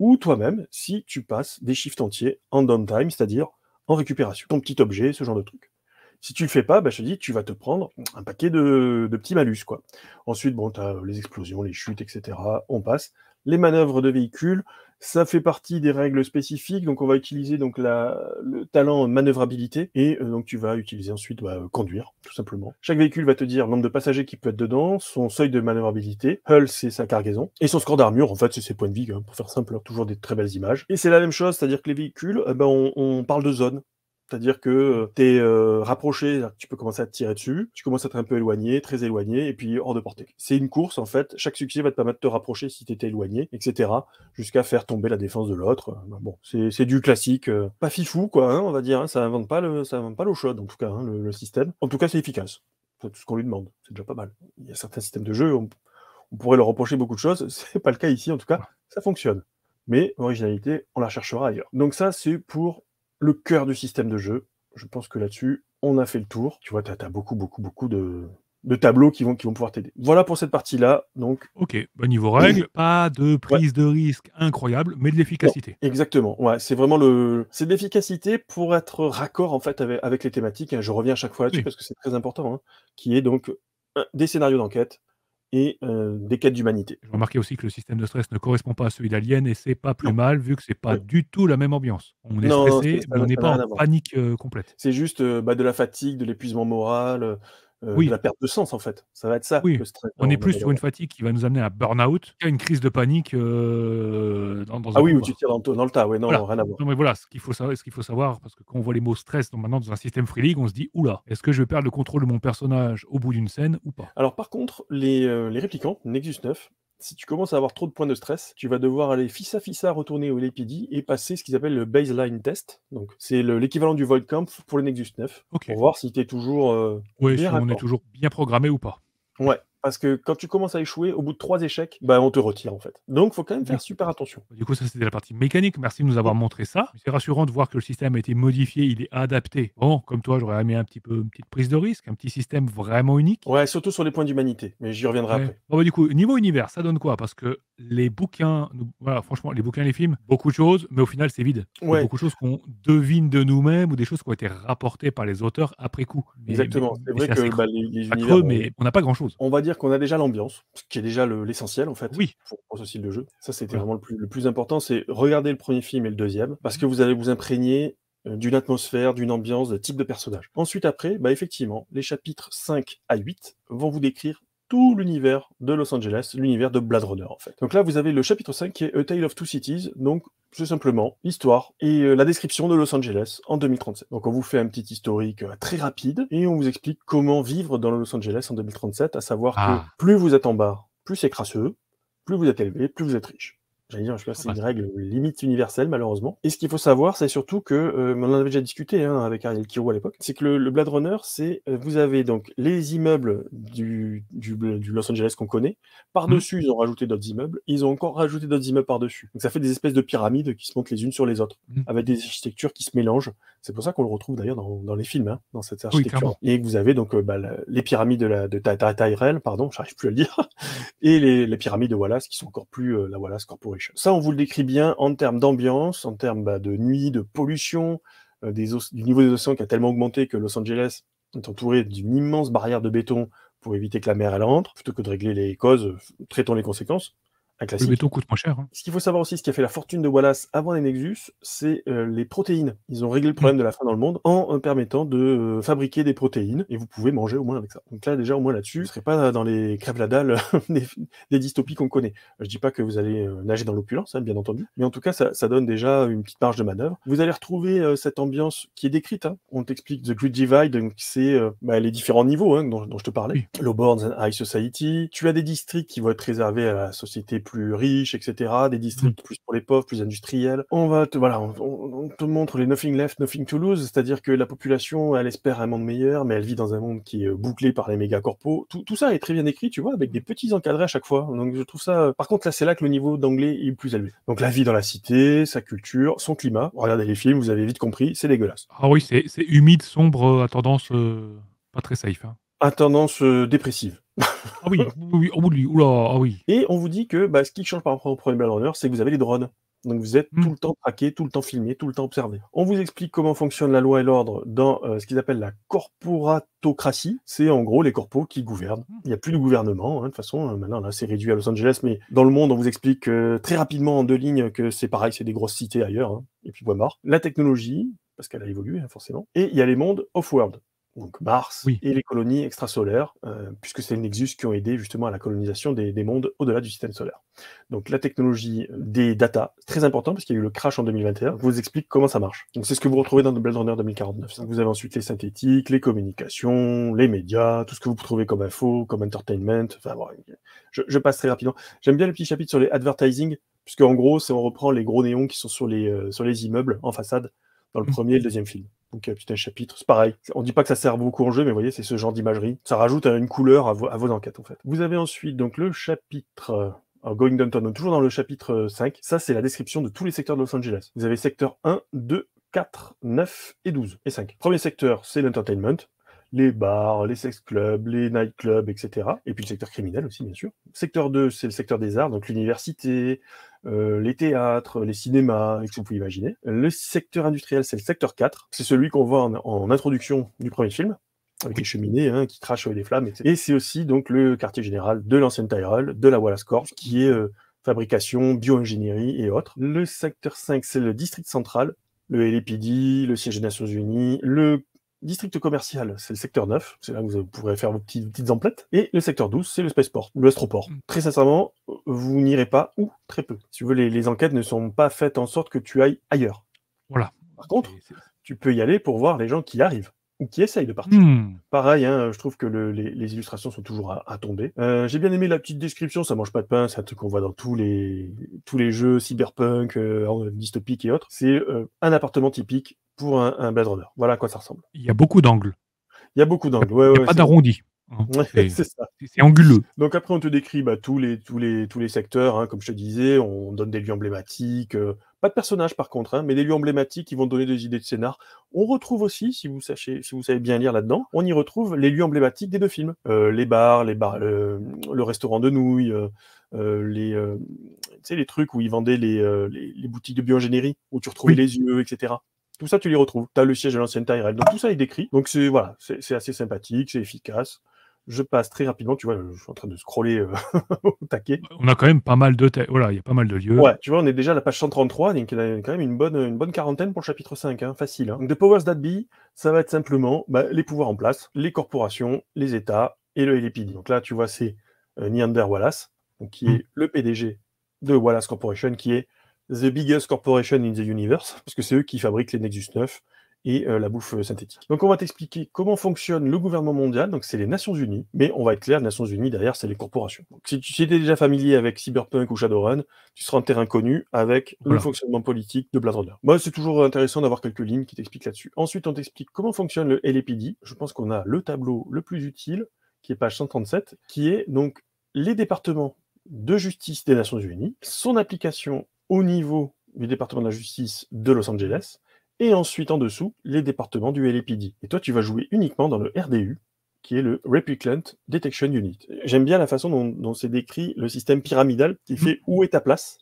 ou toi-même si tu passes des shifts entiers en downtime, c'est-à-dire en récupération, ton petit objet, ce genre de truc. Si tu le fais pas, ben, je te dis, tu vas te prendre un paquet de, petits malus. quoi. Ensuite, bon, tu as les explosions, les chutes, etc. On passe. Les manœuvres de véhicules, ça fait partie des règles spécifiques, donc on va utiliser donc la, le talent manœuvrabilité, et euh, donc tu vas utiliser ensuite bah, conduire, tout simplement. Chaque véhicule va te dire le nombre de passagers qui peut être dedans, son seuil de manœuvrabilité, hull c'est sa cargaison, et son score d'armure, en fait c'est ses points de vie, hein, pour faire simple, hein. toujours des très belles images. Et c'est la même chose, c'est-à-dire que les véhicules, ben, on, on, parle de zone, c'est-à-dire que euh, tu es euh, rapproché, tu peux commencer à te tirer dessus, tu commences à être un peu éloigné, très éloigné, et puis hors de portée. C'est une course, en fait. Chaque succès va te permettre de te rapprocher si tu étais éloigné, etc., jusqu'à faire tomber la défense de l'autre. Bon, c'est du classique, euh, pas fifou, quoi, hein, on va dire. Hein. ça invente pas le, pas l'eau chaude, en tout cas, hein, le, système. En tout cas, c'est efficace. C'est tout ce qu'on lui demande. C'est déjà pas mal. Il y a certains systèmes de jeu, on, pourrait leur reprocher beaucoup de choses. *laughs* C'est pas le cas ici, en tout cas. Ça fonctionne mais originalité, on la cherchera ailleurs. Donc ça, c'est pour le cœur du système de jeu. Je pense que là-dessus, on a fait le tour. Tu vois, tu as, beaucoup, beaucoup, beaucoup de, tableaux qui vont, qui vont pouvoir t'aider. Voilà pour cette partie-là. Donc, ok, niveau règles, pas de prise de risque incroyable, mais de l'efficacité. Exactement. Ouais, c'est vraiment le, c'est de l'efficacité pour être raccord en fait avec, les thématiques. Je reviens à chaque fois là-dessus parce que c'est très important. Hein, qui est donc des scénarios d'enquête, et euh, des quêtes d'humanité. J'ai remarqué aussi que le système de stress ne correspond pas à celui d'Alien et c'est pas plus mal vu que c'est pas du tout la même ambiance. On est stressé, mais on n'est pas en panique euh, complète. C'est juste euh, bah, de la fatigue, de l'épuisement moral, euh, de la perte de sens en fait. Ça va être ça. on est plus sur une fatigue qui va nous amener à burn-out qu'à une crise de panique euh, dans, Ah oui, où tu tires dans, dans le tas. Oui, non, rien à voir. mais voilà, ce qu'il faut savoir, faut savoir, parce que quand on voit les mots stress maintenant dans un système free league, on se dit oula, est-ce que je vais perdre le contrôle de mon personnage au bout d'une scène ou pas Alors par contre, les, euh, les répliquants Nexus 9 si tu commences à avoir trop de points de stress, tu vas devoir aller fissa fissa retourner au LPD et passer ce qu'ils appellent le baseline test. Donc c'est l'équivalent du Void Camp pour le Nexus 9 pour voir si tu es toujours euh, si on est toujours bien programmé ou pas. Ouais, parce que quand tu commences à échouer, au bout de trois échecs, bah, on te retire en fait. Donc, faut quand même faire super attention. Du coup, ça c'était la partie mécanique. Merci de nous avoir montré ça. C'est rassurant de voir que le système a été modifié, il est adapté. Bon, comme toi, j'aurais aimé un petit peu une petite prise de risque, un petit système vraiment unique. Ouais, surtout sur les points d'humanité, mais j'y reviendrai après. Bah, du coup, niveau univers, ça donne quoi Parce que les bouquins, voilà, franchement, les bouquins, les films, beaucoup de choses, mais au final, c'est vide. Beaucoup de choses qu'on devine de nous-mêmes ou des choses qui ont été rapportées par les auteurs après coup. Exactement. C'est vrai que bah, les, creux, mais on n'a pas grand-chose. On va dire qu'on a déjà l'ambiance, ce qui est déjà l'essentiel en fait oui. pour, ce style de jeu. Ça, c'était vraiment le plus, important, c'est regarder le premier film et le deuxième, parce mhm. que vous allez vous imprégner euh, d'une atmosphère, d'une ambiance, de type de personnage. Ensuite, après, bah, effectivement, les chapitres 5 à 8 vont vous décrire tout l'univers de Los Angeles, l'univers de Blade Runner en fait. Donc là, vous avez le chapitre 5 qui est A Tale of Two Cities, donc c'est simplement l'histoire et euh, la description de Los Angeles en 2037. Donc on vous fait un petit historique euh, très rapide et on vous explique comment vivre dans Los Angeles en 2037, à savoir que ah. plus vous êtes en bas, plus c'est crasseux, plus vous êtes élevé, plus vous êtes riche dire, je pense c'est ah, une bah. règle limite universelle, malheureusement. Et ce qu'il faut savoir, c'est surtout que, euh, on en avait déjà discuté hein, avec Ariel Kirou à l'époque, c'est que le, Blade Runner, c'est euh, vous avez donc les immeubles du, du, du Los Angeles qu'on connaît, hmm. par-dessus, ils ont rajouté d'autres immeubles, ils ont encore rajouté d'autres immeubles par-dessus. Donc ça fait des espèces de pyramides qui se montent les unes sur les autres, hmm. avec des architectures qui se mélangent. C'est pour ça qu'on le retrouve d'ailleurs dans, les films, hein, dans cette architecture. et que vous avez donc euh, bah, les pyramides de, la, de Tyrell, pardon, *laughs* j'arrive plus à le dire, et les, pyramides de Wallace qui sont encore plus la Wallace Corporation ça, on vous le décrit bien en termes d'ambiance, en termes bah, de nuit, de pollution, euh, du niveau des océans qui a tellement augmenté que Los Angeles est entouré d'une immense barrière de béton pour éviter que la mer elle entre, plutôt que de régler les causes, traitons les conséquences. Le béton coûte moins cher. Hein. Ce qu'il faut savoir aussi, ce qui a fait la fortune de Wallace avant les Nexus, c'est euh, les protéines. Ils ont réglé le problème mm. de la faim dans le monde en euh, permettant de euh, fabriquer des protéines et vous pouvez manger au moins avec ça. Donc là, déjà, au moins là-dessus, ce ne serez pas dans les crèves la dalle *laughs* des, dystopies qu'on connaît. Je dis pas que vous allez nager dans l'opulence, hein, bien entendu, mais en tout cas, ça, donne déjà une petite marge de manœuvre. Vous allez retrouver cette ambiance qui est décrite. Hein. On t'explique The Great Divide, donc c'est bah, les différents niveaux dont, je te parlais. Oui. and High Society. Tu as des districts qui vont être réservés à la société plus plus riches, etc., des districts mmh. plus pour les pauvres, plus industriels. On va te, voilà, on, montre les nothing left, nothing to lose, c'est-à-dire que la population, elle espère un monde meilleur, mais elle vit dans un monde qui est euh, bouclé par les méga Tout, tout ça est très bien écrit, tu vois, avec des petits encadrés à chaque fois. Donc je trouve ça. Par contre, là, c'est là que le niveau d'anglais est plus élevé. Donc la vie dans la cité, sa culture, son climat. Regardez les films, vous avez vite compris, c'est dégueulasse. Ah oui, c'est humide, sombre, euh, à tendance euh, pas très safe. Hein. À tendance dépressive ah oui, oui, oh oui, oula, ah oui. Et on vous dit que bah, ce qui change par rapport au premier Blade Runner, c'est que vous avez les drones. Donc vous êtes hmm. tout le temps traqué, tout le temps filmé, tout le temps observé. On vous explique comment fonctionne la loi et l'ordre dans euh, ce qu'ils appellent la corporatocratie. C'est en gros les corpos qui gouvernent. Hmm. Il n'y a plus de gouvernement. Hein, de toute façon, euh, maintenant là c'est réduit à Los Angeles, mais dans le monde on vous explique euh, très rapidement en deux lignes que c'est pareil, c'est des grosses cités ailleurs. Hein, et puis bois mort. La technologie, parce qu'elle a évolué hein, forcément. Et il y a les mondes off-world donc Mars et les colonies extrasolaires, euh, puisque c'est les Nexus qui ont aidé justement à la colonisation des, mondes au-delà du système solaire. Donc la technologie euh, des data, très important parce qu'il y a eu le crash en 2021, vous explique comment ça marche. Donc c'est ce que vous retrouvez dans Blade Runner 2049. Vous avez ensuite les synthétiques, les communications, les médias, tout ce que vous trouvez comme info, comme entertainment. je, passe très rapidement. J'aime bien le petit chapitre sur les advertising, puisque en gros, c'est on reprend les gros néons qui sont sur les, euh, sur les immeubles en façade dans le mmh. premier et le deuxième film. Donc, putain, chapitre, c'est pareil. On dit pas que ça sert beaucoup en jeu, mais vous voyez, c'est ce genre d'imagerie. Ça rajoute une couleur à vos, enquêtes, en fait. Vous avez ensuite, donc, le chapitre euh, Going Downtown, donc toujours dans le chapitre 5, euh, ça c'est la description de tous les secteurs de Los Angeles. Vous avez secteur 1, 2, 4, 9 et 12 et 5. Premier secteur, c'est l'entertainment, les bars, les sex clubs, les nightclubs, etc. Et puis le secteur criminel aussi, bien sûr. Secteur 2, c'est le secteur des arts, donc l'université, euh, les théâtres, les cinémas, et que vous pouvez imaginer. Le secteur industriel, c'est le secteur 4. C'est celui qu'on voit en, introduction du premier film, avec les cheminées hein, qui crachent des flammes. Et c'est aussi donc le quartier général de l'ancienne Tyrell, de la Wallace Corps, qui est euh, fabrication, ingénierie et autres. Le secteur 5, c'est le district central, le LPD, le siège des Nations Unies, le district commercial, c'est le secteur 9, c'est là que vous pourrez faire vos petites, petites emplettes. Et le secteur 12, c'est le spaceport, le mm. Très sincèrement, vous n'irez pas ou très peu. Si vous voulez, les enquêtes ne sont pas faites en sorte que tu ailles ailleurs. Voilà. Par contre, tu peux y aller pour voir les gens qui arrivent qui essaye de partir. Hmm. Pareil, hein, je trouve que les, illustrations sont toujours à, tomber. Euh, j'ai bien aimé la petite description, ça mange pas de pain, c'est un truc qu'on voit dans tous les, tous les jeux cyberpunk, euh, dystopique et autres. C'est euh, un appartement typique pour un, un, Blade Runner. Voilà à quoi ça ressemble. Il y a beaucoup d'angles. Il y a beaucoup d'angles, ouais, ouais, pas d'arrondi. Hein. *laughs* c'est anguleux. Donc après, on te décrit bah, tous, les, tous, les, tous les secteurs, hein, comme je te disais, on donne des lieux emblématiques, pas de personnages par contre, hein, mais des lieux emblématiques qui vont donner des idées de scénar. On retrouve aussi, si vous, savez bien lire là-dedans, on y retrouve les lieux emblématiques des deux films. Euh, les bars, les bars, euh, le restaurant de nouilles, euh, les, les trucs où ils vendaient les, boutiques de bioingénierie, où tu retrouvais les yeux, etc tout ça tu les retrouves. Tu as le siège de l'ancienne Tyrell. Donc tout ça est décrit. Donc c'est voilà, c'est assez sympathique, c'est efficace je passe très rapidement, tu vois, je suis en train de scroller euh, *laughs* au taquet. On a quand même pas mal de voilà, il y a pas mal de lieux. Ouais, tu vois, on est déjà à la page 133, donc il y a quand même une bonne, une bonne quarantaine pour le chapitre 5, hein, facile. Hein. Donc The Powers That Be, ça va être simplement bah, les pouvoirs en place, les corporations, les États et le LPD. Donc là, tu vois, c'est euh, Niander Wallace, qui est hmm. le PDG de Wallace Corporation, qui est The Biggest Corporation in the Universe, parce que c'est eux qui fabriquent les Nexus 9, et euh, la bouffe euh, synthétique. Donc on va t'expliquer comment fonctionne le gouvernement mondial, donc c'est les Nations Unies, mais on va être clair, les Nations Unies derrière c'est les corporations. Donc si tu étais déjà familier avec Cyberpunk ou Shadowrun, tu seras en terrain connu avec le fonctionnement politique de Blade Runner. Moi c'est toujours intéressant d'avoir quelques lignes qui t'expliquent là-dessus. Ensuite on t'explique comment fonctionne le LAPD. Je pense qu'on a le tableau le plus utile, qui est page 137, qui est donc les départements de justice des Nations Unies, son application au niveau du département de la justice de Los Angeles, et ensuite en dessous les départements du LAPD. Et toi, tu vas jouer uniquement dans le RDU, qui est le Replicant Detection Unit. J'aime bien la façon dont, c'est décrit le système pyramidal qui mhm. fait où est ta place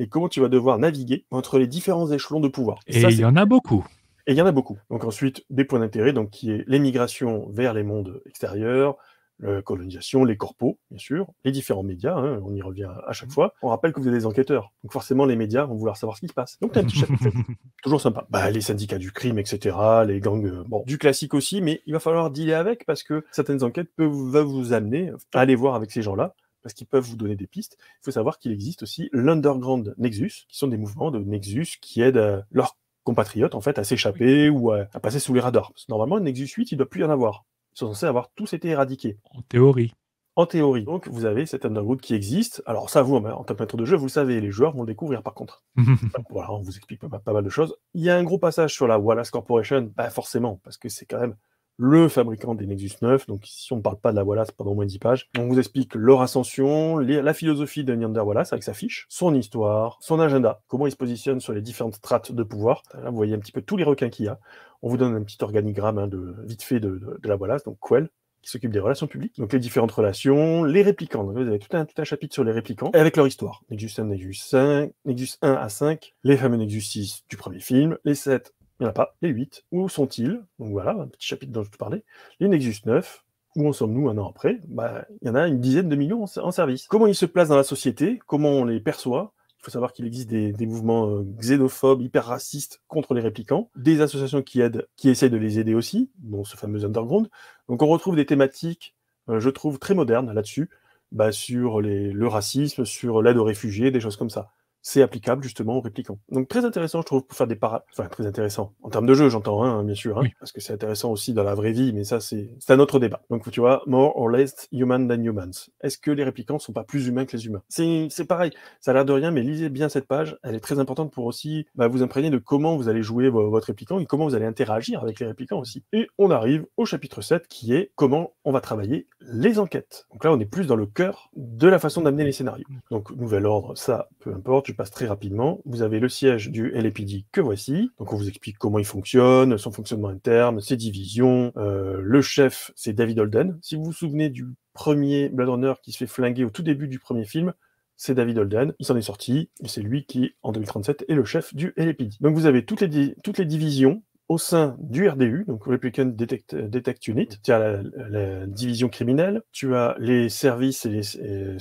et comment tu vas devoir naviguer entre les différents échelons de pouvoir. Et, il y en a beaucoup. Et il y en a beaucoup. Donc ensuite, des points d'intérêt, donc qui est l'émigration vers les mondes extérieurs, la colonisation, les corpos, bien sûr, les différents médias, hein, on y revient à chaque mhm. fois. On rappelle que vous êtes des enquêteurs, donc forcément les médias vont vouloir savoir ce qui se passe. Donc un *laughs* toujours sympa. Bah, les syndicats du crime, etc., les gangs, euh, bon, du classique aussi, mais il va falloir dealer avec parce que certaines enquêtes peuvent vous amener à aller voir avec ces gens-là parce qu'ils peuvent vous donner des pistes. Il faut savoir qu'il existe aussi l'underground Nexus, qui sont des mouvements de Nexus qui aident euh, leurs compatriotes en fait à s'échapper ou à, passer sous les radars. Parce que normalement, Nexus 8, il ne doit plus y en avoir sont censés avoir tous été éradiqués. En théorie. En théorie. Donc, vous avez cet underground qui existe. Alors, ça, vous, en tant que maître de jeu, vous le savez. Les joueurs vont le découvrir, par contre. *laughs* voilà, on vous explique pas, mal de choses. Il y a un gros passage sur la Wallace Corporation, bah, forcément, parce que c'est quand même le fabricant des Nexus 9. Donc ici, on ne parle pas de la Wallace pendant moins moins 10 pages. On vous explique leur ascension, la philosophie de Neander Wallace avec sa fiche, son histoire, son agenda, comment il se positionne sur les différentes strates de pouvoir. Là, vous voyez un petit peu tous les requins qu'il y a. On vous donne un petit organigramme hein, de, vite fait de, la Wallace, donc Quell, qui s'occupe des relations publiques, donc les différentes relations, les réplicants. Donc, vous avez tout un, tout un chapitre sur les réplicants, et avec leur histoire. Nexus 1, Nexus 5, Nexus 1 à 5, les fameux Nexus 6 du premier film, les 7 il n'y en a pas. Les 8, où sont-ils Donc voilà, un petit chapitre dont je te parlais. Les Nexus 9, où en sommes-nous un an après bah, Il y en a une dizaine de millions en, service. Comment ils se placent dans la société Comment on les perçoit il faut savoir qu'il existe des, mouvements euh, xénophobes, hyper racistes contre les réplicants, des associations qui aident, qui essayent de les aider aussi, dont ce fameux underground. Donc on retrouve des thématiques, euh, je trouve, très modernes là-dessus, bah, sur le racisme, sur l'aide aux réfugiés, des choses comme ça c'est applicable justement aux réplicants. Donc très intéressant, je trouve, pour faire des parallèles. Enfin, très intéressant. En termes de jeu, j'entends, hein, bien sûr, hein, parce que c'est intéressant aussi dans la vraie vie, mais ça, c'est un autre débat. Donc tu vois, more or less human than humans. Est-ce que les réplicants sont pas plus humains que les humains C'est pareil, ça a l'air de rien, mais lisez bien cette page. Elle est très importante pour aussi bah, vous imprégner de comment vous allez jouer votre répliquant et comment vous allez interagir avec les réplicants aussi. Et on arrive au chapitre 7 qui est comment on va travailler les enquêtes. Donc là, on est plus dans le cœur de la façon d'amener les scénarios. Donc, nouvel ordre, ça, peu importe je passe très rapidement. Vous avez le siège du LAPD que voici. Donc on vous explique comment il fonctionne, son fonctionnement interne, ses divisions. Euh, le chef, c'est David Holden. Si vous vous souvenez du premier Blade Runner qui se fait flinguer au tout début du premier film, c'est David Holden. Il s'en est sorti c'est lui qui, en 2037, est le chef du LAPD. Donc vous avez toutes les, toutes les divisions au sein du RDU, donc Replicant Detect, Detect Unit, tu as la, division criminelle, tu as les services et les,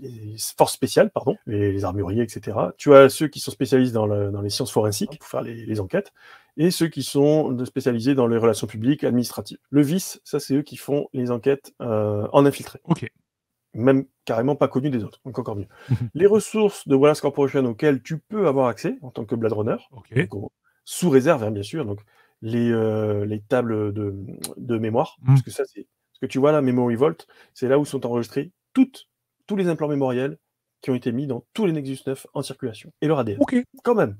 les forces spéciales, pardon, les, armuriers, etc. Tu as ceux qui sont spécialistes dans, les sciences forensiques pour faire les, enquêtes, et ceux qui sont spécialisés dans les relations publiques administratives. Le vice, ça c'est eux qui font les enquêtes euh, en infiltré. Ok. Même carrément pas connu des autres, donc encore mieux. *laughs* les ressources de Wallace Corporation auxquelles tu peux avoir accès en tant que Blade Runner, sous réserve hein, bien sûr, donc les, euh, tables de, mémoire, mmh. parce que ça c'est ce que tu vois là, Memory Vault, c'est là où sont enregistrées toutes tous les implants mémoriels qui ont été mis dans tous les Nexus 9 en circulation et leur ADN. Ok. Quand même.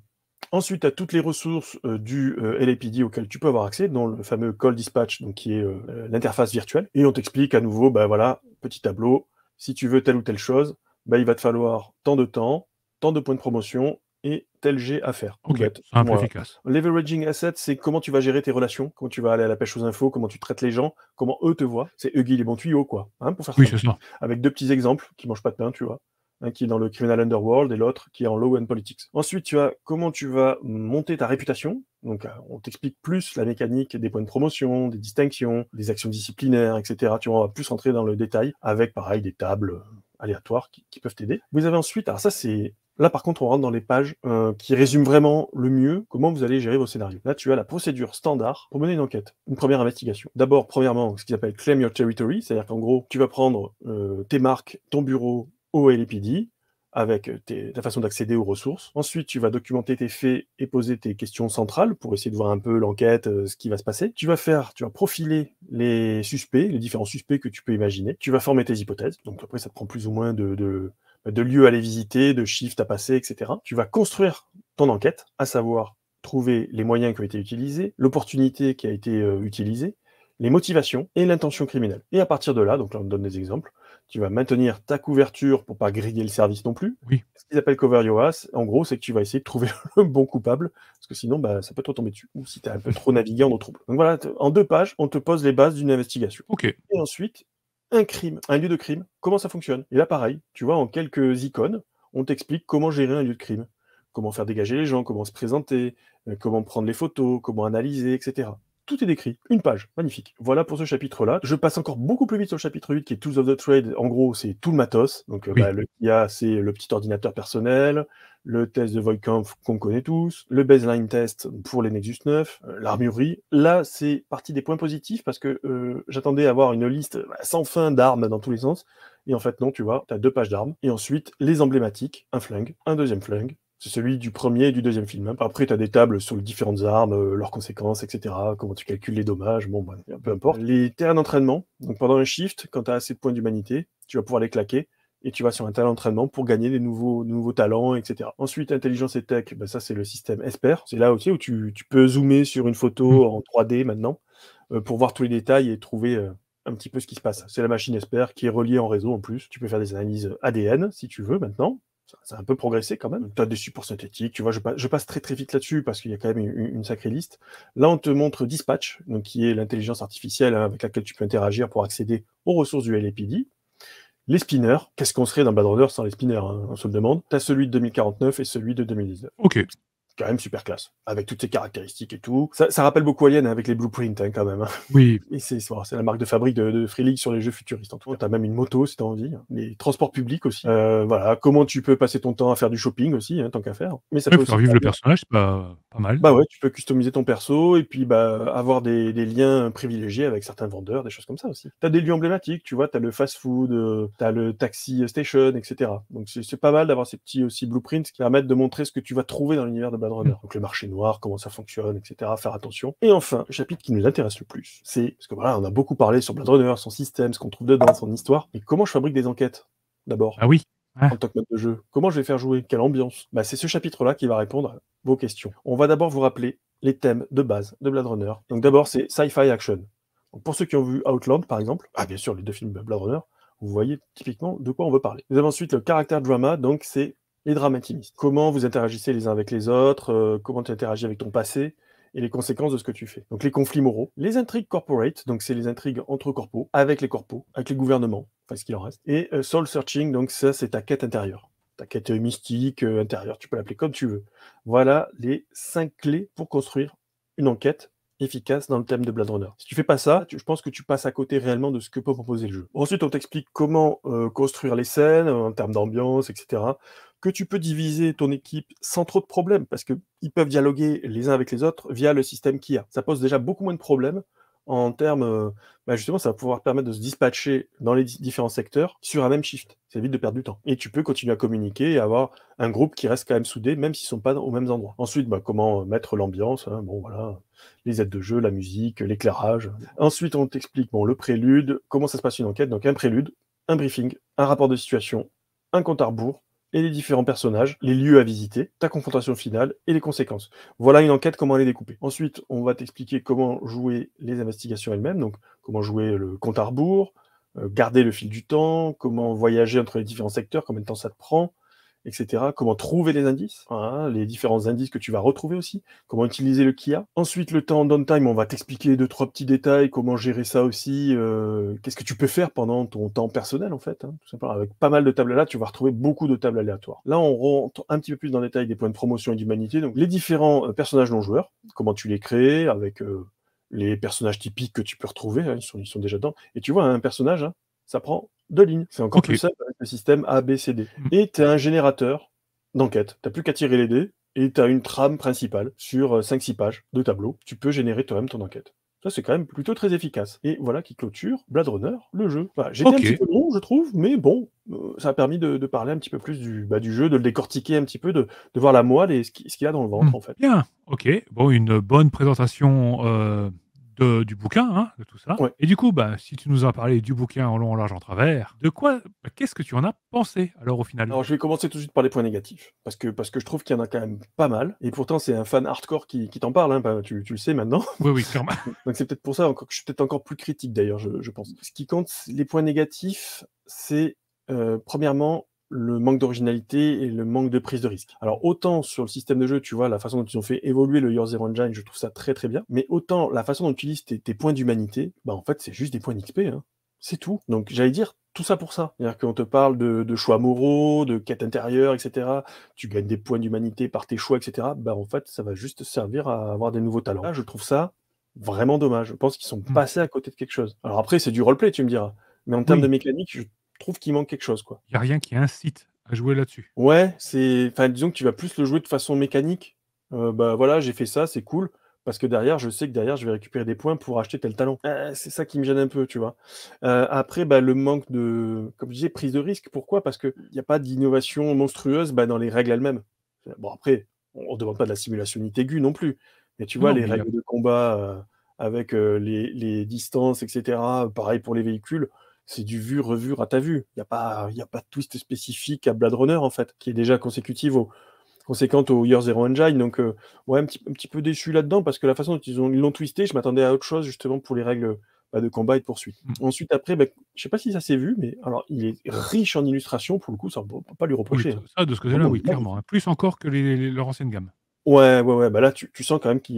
Ensuite, à toutes les ressources euh, du euh, LAPD auxquelles tu peux avoir accès, dont le fameux call dispatch, donc qui est euh, l'interface virtuelle. Et on t'explique à nouveau, bah voilà, petit tableau, si tu veux telle ou telle chose, bah, il va te falloir tant de temps, tant de points de promotion et tel G à faire. Ok, un peu efficace. Leveraging asset, c'est comment tu vas gérer tes relations, comment tu vas aller à la pêche aux infos, comment tu traites les gens, comment eux te voient. C'est Huggy les bons tuyaux, quoi, hein, pour faire oui, ça. Avec deux petits exemples qui mangent pas de pain, tu vois. Un qui est dans le Criminal Underworld et l'autre qui est en low and Politics. Ensuite, tu as comment tu vas monter ta réputation. Donc, euh, on t'explique plus la mécanique des points de promotion, des distinctions, des actions disciplinaires, etc. Tu vas plus rentrer dans le détail avec, pareil, des tables euh, aléatoires qui peuvent t'aider. Vous avez ensuite, alors ça c'est Là, par contre, on rentre dans les pages euh, qui résument vraiment le mieux comment vous allez gérer vos scénarios. Là, tu as la procédure standard pour mener une enquête, une première investigation. D'abord, premièrement, ce qu'ils appellent claim your territory, c'est-à-dire qu'en gros, tu vas prendre euh, tes marques, ton bureau au LPD avec euh, ta façon d'accéder aux ressources. Ensuite, tu vas documenter tes faits et poser tes questions centrales pour essayer de voir un peu l'enquête, ce qui va se passer. Tu vas faire, tu vas profiler les suspects, les différents suspects que tu peux imaginer. Tu vas former tes hypothèses. Donc après, ça te prend plus ou moins de de lieux à aller visiter, de shifts à passer, etc. Tu vas construire ton enquête, à savoir trouver les moyens qui ont été utilisés, l'opportunité qui a été euh, utilisée, les motivations et l'intention criminelle. Et à partir de là, donc là on donne des exemples, tu vas maintenir ta couverture pour pas griller le service non plus. Oui. Ce qu'ils appellent cover your en gros, c'est que tu vas essayer de trouver *laughs* le bon coupable, parce que sinon, bah, ça peut te tomber dessus, ou si tu as un peu trop navigué en eau trouble. Donc voilà, en deux pages, on te pose les bases d'une investigation. Ok. Et ensuite, un crime, un lieu de crime, comment ça fonctionne. Et là, pareil, tu vois, en quelques icônes, on t'explique comment gérer un lieu de crime, comment faire dégager les gens, comment se présenter, euh, comment prendre les photos, comment analyser, etc tout est décrit, une page, magnifique. Voilà pour ce chapitre-là. Je passe encore beaucoup plus vite sur le chapitre 8 qui est Tools of the Trade. En gros, c'est tout le matos. Donc, euh, bah, le c'est le petit ordinateur personnel, le test de Voidconf qu'on connaît tous, le baseline test pour les Nexus 9, euh, l'armurerie. Là, c'est parti des points positifs parce que euh, j'attendais à avoir une liste bah, sans fin d'armes dans tous les sens. Et en fait, non, tu vois, tu as deux pages d'armes. Et ensuite, les emblématiques, un flingue, un deuxième flingue, c'est celui du premier et du deuxième film. Hein. Après, tu as des tables sur les différentes armes, euh, leurs conséquences, etc. Comment tu calcules les dommages, bon, bah, peu importe. Les terrains d'entraînement. Donc pendant un shift, quand tu as assez de points d'humanité, tu vas pouvoir les claquer et tu vas sur un terrain d'entraînement pour gagner des nouveaux, nouveaux talents, etc. Ensuite, intelligence et tech, bah, ça c'est le système Esper. C'est là aussi où tu, peux zoomer sur une photo mmh. en 3D maintenant euh, pour voir tous les détails et trouver euh, un petit peu ce qui se passe. C'est la machine Esper qui est reliée en réseau en plus. Tu peux faire des analyses ADN si tu veux maintenant ça, a un peu progressé quand même. Tu as des supports synthétiques, tu vois, je, passe très très vite là-dessus parce qu'il y a quand même une, sacrée liste. Là, on te montre Dispatch, donc qui est l'intelligence artificielle hein, avec laquelle tu peux interagir pour accéder aux ressources du LAPD. Les spinners, qu'est-ce qu'on serait dans Bad sans les spinners hein, On se le demande. Tu as celui de 2049 et celui de 2019. Ok quand même super classe, avec toutes ses caractéristiques et tout. Ça, ça rappelle beaucoup Alien hein, avec les blueprints hein, quand même. Hein. Oui. *laughs* c'est la marque de fabrique de, de, Free League sur les jeux futuristes. En tout cas, t'as même une moto si t'as envie. Les transports publics aussi. Euh, voilà, comment tu peux passer ton temps à faire du shopping aussi, tant qu'à faire. Mais ça peut faire vivre le personnage, c'est pas, pas, mal. Bah ouais, tu peux customiser ton perso et puis bah avoir des, liens privilégiés avec certains vendeurs, des choses comme ça aussi. T'as des lieux emblématiques, tu vois, t'as le fast-food, tu euh, t'as le taxi station, etc. Donc c'est pas mal d'avoir ces petits aussi blueprints qui permettent de montrer ce que tu vas trouver dans l'univers de donc le marché noir, comment ça fonctionne, etc. Faire attention. Et enfin, le chapitre qui nous intéresse le plus, c'est parce que voilà, on a beaucoup parlé sur Blade Runner, son système, ce qu'on trouve dedans, son histoire, Et comment je fabrique des enquêtes d'abord. Ah oui. En tant que mode de jeu, comment je vais faire jouer Quelle ambiance bah, C'est ce chapitre-là qui va répondre à vos questions. On va d'abord vous rappeler les thèmes de base de Blade Runner. Donc d'abord, c'est sci-fi action. pour ceux qui ont vu Outland, par exemple, ah, bien sûr, les deux films de Blade Runner, vous voyez typiquement de quoi on veut parler. Nous avons ensuite le caractère drama, donc c'est les intimistes, Comment vous interagissez les uns avec les autres, euh, comment tu interagis avec ton passé et les conséquences de ce que tu fais. Donc les conflits moraux, les intrigues corporate, donc c'est les intrigues entre corpos, avec les corpos, avec les gouvernements, enfin ce qu'il en reste, et euh, soul searching, donc ça c'est ta quête intérieure ta quête mystique, euh, intérieure, tu peux l'appeler comme tu veux. Voilà les cinq clés pour construire une enquête efficace dans le thème de Blade Runner. Si tu fais pas ça, je pense que tu passes à côté réellement de ce que peut proposer le jeu. Ensuite, on t'explique comment construire les scènes en termes d'ambiance, etc que tu peux diviser ton équipe sans trop de problèmes, parce qu'ils peuvent dialoguer les uns avec les autres via le système qu'il y a. Ça pose déjà beaucoup moins de problèmes en termes, euh, bah, justement, ça va pouvoir permettre de se dispatcher dans les différents secteurs sur un même shift. Ça évite de perdre du temps. Et tu peux continuer à communiquer et avoir un groupe qui reste quand même soudé, même s'ils ne sont pas au même endroit. Ensuite, bah, comment euh, mettre l'ambiance hein, Bon, voilà, les aides de jeu, la musique, l'éclairage. Ensuite, on t'explique bon, le prélude, comment ça se passe une enquête. Donc, un prélude, un briefing, un rapport de situation, un compte à rebours, et les différents personnages, les lieux à visiter, ta confrontation finale et les conséquences. Voilà une enquête, comment elle est découpée. Ensuite, on va t'expliquer comment jouer les investigations elles-mêmes, donc comment jouer le compte à rebours, euh, garder le fil du temps, comment voyager entre les différents secteurs, combien de temps ça te prend, etc. Comment trouver les indices, hein, les différents indices que tu vas retrouver aussi, comment utiliser le Kia. Ensuite, le temps downtime, on va t'expliquer deux, trois petits détails, comment gérer ça aussi, euh, qu'est-ce que tu peux faire pendant ton temps personnel, en fait. Hein, tout simplement. Avec pas mal de tables là, tu vas retrouver beaucoup de tables aléatoires. Là, on rentre un petit peu plus dans le détail des points de promotion et d'humanité. Donc, les différents euh, personnages non-joueurs, comment tu les crées, avec euh, les personnages typiques que tu peux retrouver, hein, sont, ils, sont, déjà dedans. Et tu vois, un personnage, ça prend de lignes. C'est encore plus simple avec le système A, B, C, D. Mm. Et tu as un générateur d'enquête. Tu n'as plus qu'à tirer les dés et tu as une trame principale sur 5-6 euh, pages de tableau. Tu peux générer toi-même ton enquête. Ça, c'est quand même plutôt très efficace. Et voilà qui clôture Blade Runner, le jeu. J'ai J'étais un petit peu long, je trouve, mais bon, euh, ça a permis de, parler un petit peu plus du, bas du jeu, de le décortiquer un petit peu, de, voir la moelle et ce qu'il y a dans le ventre, mm. en fait. Bien, ok. Bon, une bonne présentation. Euh, du bouquin, hein, de tout ça. Et du coup, bah, si tu nous as parlé du bouquin en long, en large, en travers, de quoi, bah, qu'est-ce que tu en as pensé alors au final Alors je vais commencer tout de suite par les points négatifs, parce que, parce que je trouve qu'il y en a quand même pas mal. Et pourtant, c'est un fan hardcore qui, t'en parle, hein, bah, tu, le sais maintenant. *laughs* Oui, oui, sûrement. *laughs* Donc c'est peut-être pour ça que je suis peut-être encore plus critique d'ailleurs, je, je pense. Ce qui compte, les points négatifs, c'est euh, premièrement le manque d'originalité et le manque de prise de risque. Alors autant sur le système de jeu, tu vois, la façon dont ils ont fait évoluer le Your Zero Engine, je trouve ça très très bien, mais autant la façon dont tu utilises tes, points d'humanité, bah en fait c'est juste des points d'XP, hein. c'est tout. Donc j'allais dire tout ça pour ça. C'est-à-dire qu'on te parle de, choix moraux, de quête intérieure, etc. Tu gagnes des points d'humanité par tes choix, etc. Bah en fait ça va juste servir à avoir des nouveaux talents. Là je trouve ça vraiment dommage. Je pense qu'ils sont mmh. passés à côté de quelque chose. Alors après c'est du roleplay, tu me diras. Mais en termes de mécanique, trouve qu'il manque quelque chose. quoi. Il n'y a rien qui incite à jouer là-dessus. Ouais, c'est. disons que tu vas plus le jouer de façon mécanique. Euh, bah voilà, j'ai fait ça, c'est cool. Parce que derrière, je sais que derrière, je vais récupérer des points pour acheter tel talent. Euh, c'est ça qui me gêne un peu, tu vois. Euh, après, bah, le manque de, comme prise de risque. Pourquoi Parce qu'il n'y a pas d'innovation monstrueuse bah, dans les règles elles-mêmes. Bon, après, on ne demande pas de la simulation aiguë non plus. Mais tu vois, les règles de combat avec les, les, distances, etc. Pareil pour les véhicules c'est du vu, revu, vu Il n'y a, pas, a pas de twist spécifique à Blade Runner, en fait, qui est déjà consécutive au, conséquente au Year Zero Engine. Donc, euh, ouais, un petit, petit peu déçu là-dedans, parce que la façon dont ils l'ont twisté, je m'attendais à autre chose, justement, pour les règles bah, de combat et de poursuite. Mm. Ensuite, après, je bah, je sais pas si ça s'est vu, mais alors, il est riche en illustrations, pour le coup, ça ne peut pas lui reprocher. de ce côté-là, ah oui, clairement. Hein. Plus encore que leur ancienne gamme. Ouais, ouais, ouais. Bah là, tu, sens quand même que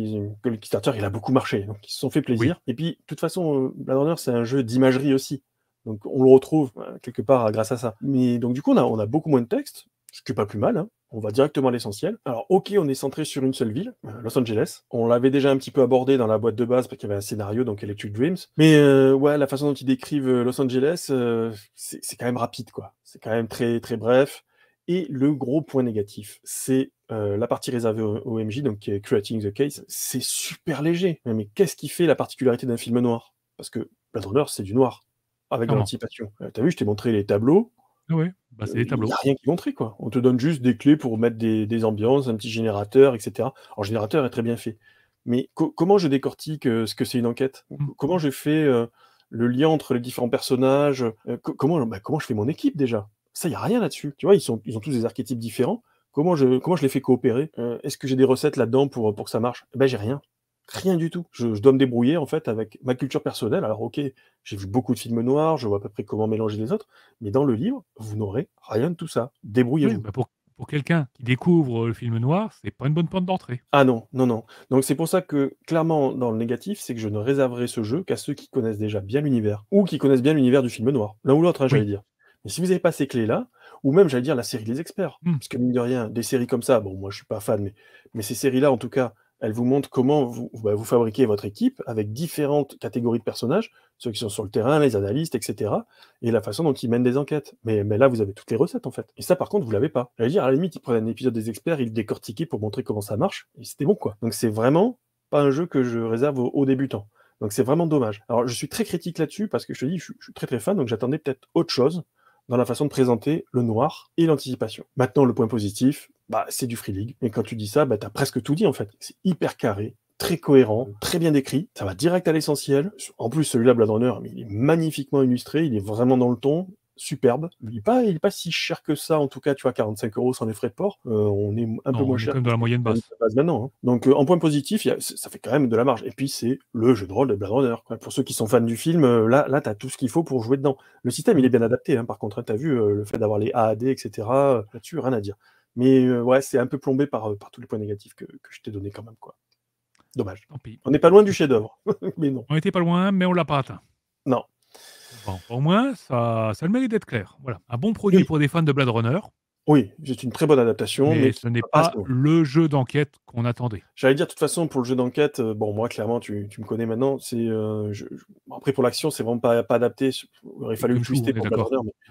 le Kickstarter, il a beaucoup marché. Donc, ils se sont fait plaisir. Et puis, de toute façon, euh, Blade Runner, c'est un jeu d'imagerie aussi. Donc on le retrouve euh, quelque part grâce à ça. Mais donc du coup, on a, beaucoup moins de texte, ce qui n'est pas plus mal. Hein. On va directement à l'essentiel. Alors ok, on est centré sur une seule ville, euh, Los Angeles. On l'avait déjà un petit peu abordé dans la boîte de base parce qu'il y avait un scénario, donc Electric Dreams. Mais euh, ouais, la façon dont ils décrivent Los Angeles, c'est quand même rapide, quoi. C'est quand même très très bref. Et le gros point négatif, c'est la partie réservée au, MJ, donc Creating the Case. C'est super léger. Mais qu'est-ce qui fait la particularité d'un film noir Parce que Blade Runner, c'est du noir avec l'anticipation. Euh, t'as vu, je t'ai montré les tableaux. Oui, bah, c'est les euh, tableaux. Il rien qui est quoi. On te donne juste des clés pour mettre des, ambiances, un petit générateur, etc. Alors, générateur est très bien fait. Mais comment je décortique euh, ce que c'est une enquête mmh. Comment je fais le lien entre les différents personnages comment, bah, comment je fais mon équipe déjà Ça, il n'y a rien là-dessus. Tu vois, ils, sont, ils ont tous des archétypes différents. Comment je, comment je les fais coopérer Est-ce que j'ai des recettes là-dedans pour, pour que ça marche eh Ben, j'ai rien rien du tout. Je, dois me débrouiller en fait avec ma culture personnelle. Alors ok, j'ai vu beaucoup de films noirs, je vois à peu près comment mélanger les autres, mais dans le livre, vous n'aurez rien de tout ça. Débrouillez-vous. Bah, pour, quelqu'un qui découvre euh, le film noir, c'est pas une bonne porte d'entrée. Ah non, non, non. Donc c'est pour ça que clairement dans le négatif, c'est que je ne réserverai ce jeu qu'à ceux qui connaissent déjà bien l'univers ou qui connaissent bien l'univers du film noir. L'un ou l'autre, hein, j'allais dire. Mais si vous n'avez pas ces clés-là, ou même, j'allais dire, la série des experts, hmm. parce que mine de rien, des séries comme ça, bon, moi, je suis pas fan, mais, mais ces séries-là, en tout cas, elle vous montre comment bah, vous, fabriquez votre équipe avec différentes catégories de personnages, ceux qui sont sur le terrain, les analystes, etc. Et la façon dont ils mènent des enquêtes. Mais, là, vous avez toutes les recettes, en fait. Et ça, par contre, vous l'avez pas. J'allais dire, à la limite, ils prennent un épisode des experts, ils le décortiquaient pour montrer comment ça marche, et c'était bon, quoi. Donc, c'est vraiment pas un jeu que je réserve aux, débutants. Donc, c'est vraiment dommage. Alors, je suis très critique là-dessus, parce que je te dis, je suis très très fan, donc j'attendais peut-être autre chose dans la façon de présenter le noir et l'anticipation. Maintenant, le point positif, bah, c'est du Free League. Et quand tu dis ça, bah, tu as presque tout dit en fait. C'est hyper carré, très cohérent, très bien décrit. Ça va direct à l'essentiel. En plus, celui-là, Blade Runner, il est magnifiquement illustré. Il est vraiment dans le ton superbe. Il n'est pas, il pas si cher que ça, en tout cas, tu vois, 45 euros sans les frais de port. Euh, on est un peu moins cher. même dans la moyenne basse. maintenant, hein. Donc, euh, en point positif, ça fait quand même de la marge. Et puis, c'est le jeu de rôle de Blade Runner. Pour ceux qui sont fans du film, euh, là, là tu as tout ce qu'il faut pour jouer dedans. Le système, il est bien adapté, hein. par contre. Hein, t'as tu as vu le fait d'avoir les AAD, etc. Là-dessus, rien à dire. Mais euh, ouais, c'est un peu plombé par, euh, tous les points négatifs que, je t'ai donné quand même. quoi. Dommage. On n'est pas loin du chef-d'œuvre. *laughs* mais non. On n'était pas loin, mais on l'a pas atteint. Non. Bon, au moins, ça, ça le mérite d'être clair. Voilà. Un bon produit pour des fans de Blade Runner. Oui, c'est une très bonne adaptation. Mais, ce n'est pas, le jeu d'enquête qu'on attendait. J'allais dire, de toute façon, pour le jeu d'enquête, euh, bon, moi, clairement, tu, me connais maintenant. C'est euh, Après, pour l'action, c'est vraiment pas, adapté. Il aurait fallu le twister pour le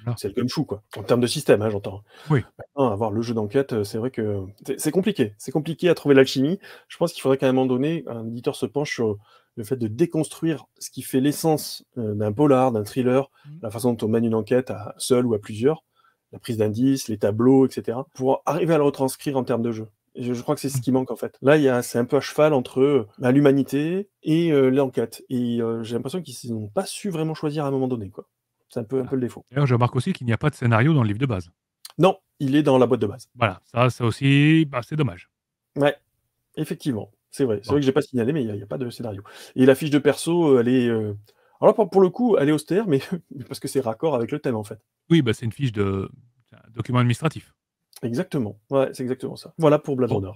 mais c'est le game quoi. En termes de système, hein, j'entends. Oui. avoir le jeu d'enquête, euh, c'est vrai que c'est compliqué. C'est compliqué à trouver l'alchimie. Je pense qu'il faudrait qu'à un moment donné, un éditeur se penche sur le fait de déconstruire ce qui fait l'essence d'un polar, d'un thriller, mmh. la façon dont on mène une enquête à seul ou à plusieurs la prise d'indices, les tableaux, etc., pour arriver à le retranscrire en termes de jeu. Je, crois que c'est ce mmh. qui manque en fait. Là, c'est un peu à cheval entre euh, bah, l'humanité et euh, l'enquête. Et euh, j'ai l'impression qu'ils n'ont pas su vraiment choisir à un moment donné. C'est un peu, le défaut. D'ailleurs, je remarque aussi qu'il n'y a pas de scénario dans le livre de base. Non, il est dans la boîte de base. Voilà, ça, c'est aussi, bah, c'est dommage. Ouais, effectivement. C'est vrai. C'est vrai que j'ai pas signalé, mais il n'y a, pas de scénario. Et la fiche de perso, elle est, alors pour, le coup, elle est austère, mais *laughs* parce que c'est raccord avec le thème, en fait. Oui, bah, c'est une fiche de document administratif. Exactement. Ouais, c'est exactement ça. Voilà pour Blade Runner.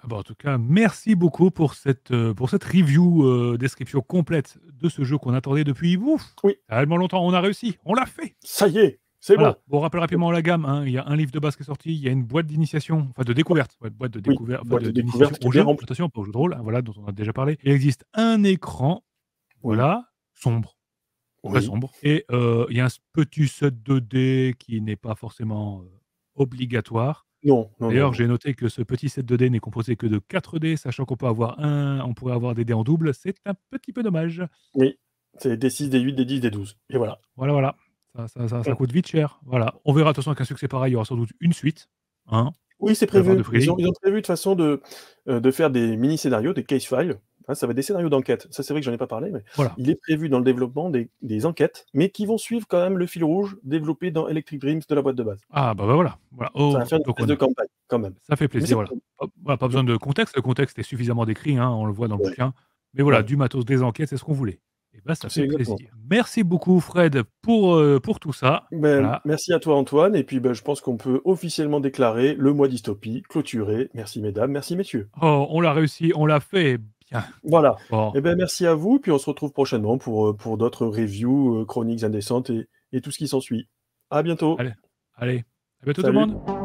Ah bah, en tout cas, merci beaucoup pour cette, euh, pour cette review, euh, description complète de ce jeu qu'on attendait depuis vous. oui. tellement longtemps. On a réussi, on l'a fait. Ça y est, c'est bon. On rappelle rapidement la gamme. Hein. Il y a un livre de base qui est sorti, il y a une boîte d'initiation, enfin de découverte, ouais, boîte de découverte, boîte de, de découverte attention, pas au jeu de hein, voilà, dont on a déjà parlé. Il existe un écran, voilà, sombre. Très sombre. Et euh, il y a un petit set 2D qui n'est pas forcément euh, obligatoire. Non, D'ailleurs, j'ai noté que ce petit set 2D n'est composé que de 4D, sachant qu'on peut avoir un, on pourrait avoir des dés en double. C'est un petit peu dommage. Oui, c'est des 6, des 8, des 10, des 12. Et voilà. Voilà, voilà. Ça, coûte vite cher. Voilà. On verra de toute façon qu'un succès pareil, il y aura sans doute une suite. Hein, oui, c'est prévu. Ils ont, ils ont, prévu de façon de, euh, de faire des mini-scénarios, des case files, ah, ça va être des scénarios d'enquête. Ça, c'est vrai que j'en ai pas parlé, mais il est prévu dans le développement des, enquêtes, mais qui vont suivre quand même le fil rouge développé dans Electric Dreams de la boîte de base. Ah, bah, bah voilà. voilà. Oh, ça va faire de quand même. Ça fait plaisir. Voilà. Pas besoin de contexte. Le contexte est suffisamment décrit, hein. on le voit dans le bouquin. Mais voilà, du matos, des enquêtes, c'est ce qu'on voulait. Et eh bah, ben, ça fait plaisir. Merci beaucoup, Fred, pour, euh, pour tout ça. Ben, merci à toi, Antoine. Et puis, ben, je pense qu'on peut officiellement déclarer le mois dystopie clôturé. Merci, mesdames. Merci, messieurs. Oh, on l'a réussi, on l'a fait. Voilà. Eh ben, merci à vous. Puis on se retrouve prochainement pour, euh, pour d'autres reviews, euh, chroniques indécentes et, tout ce qui s'ensuit. À bientôt. Allez. Allez. À bientôt tout le monde.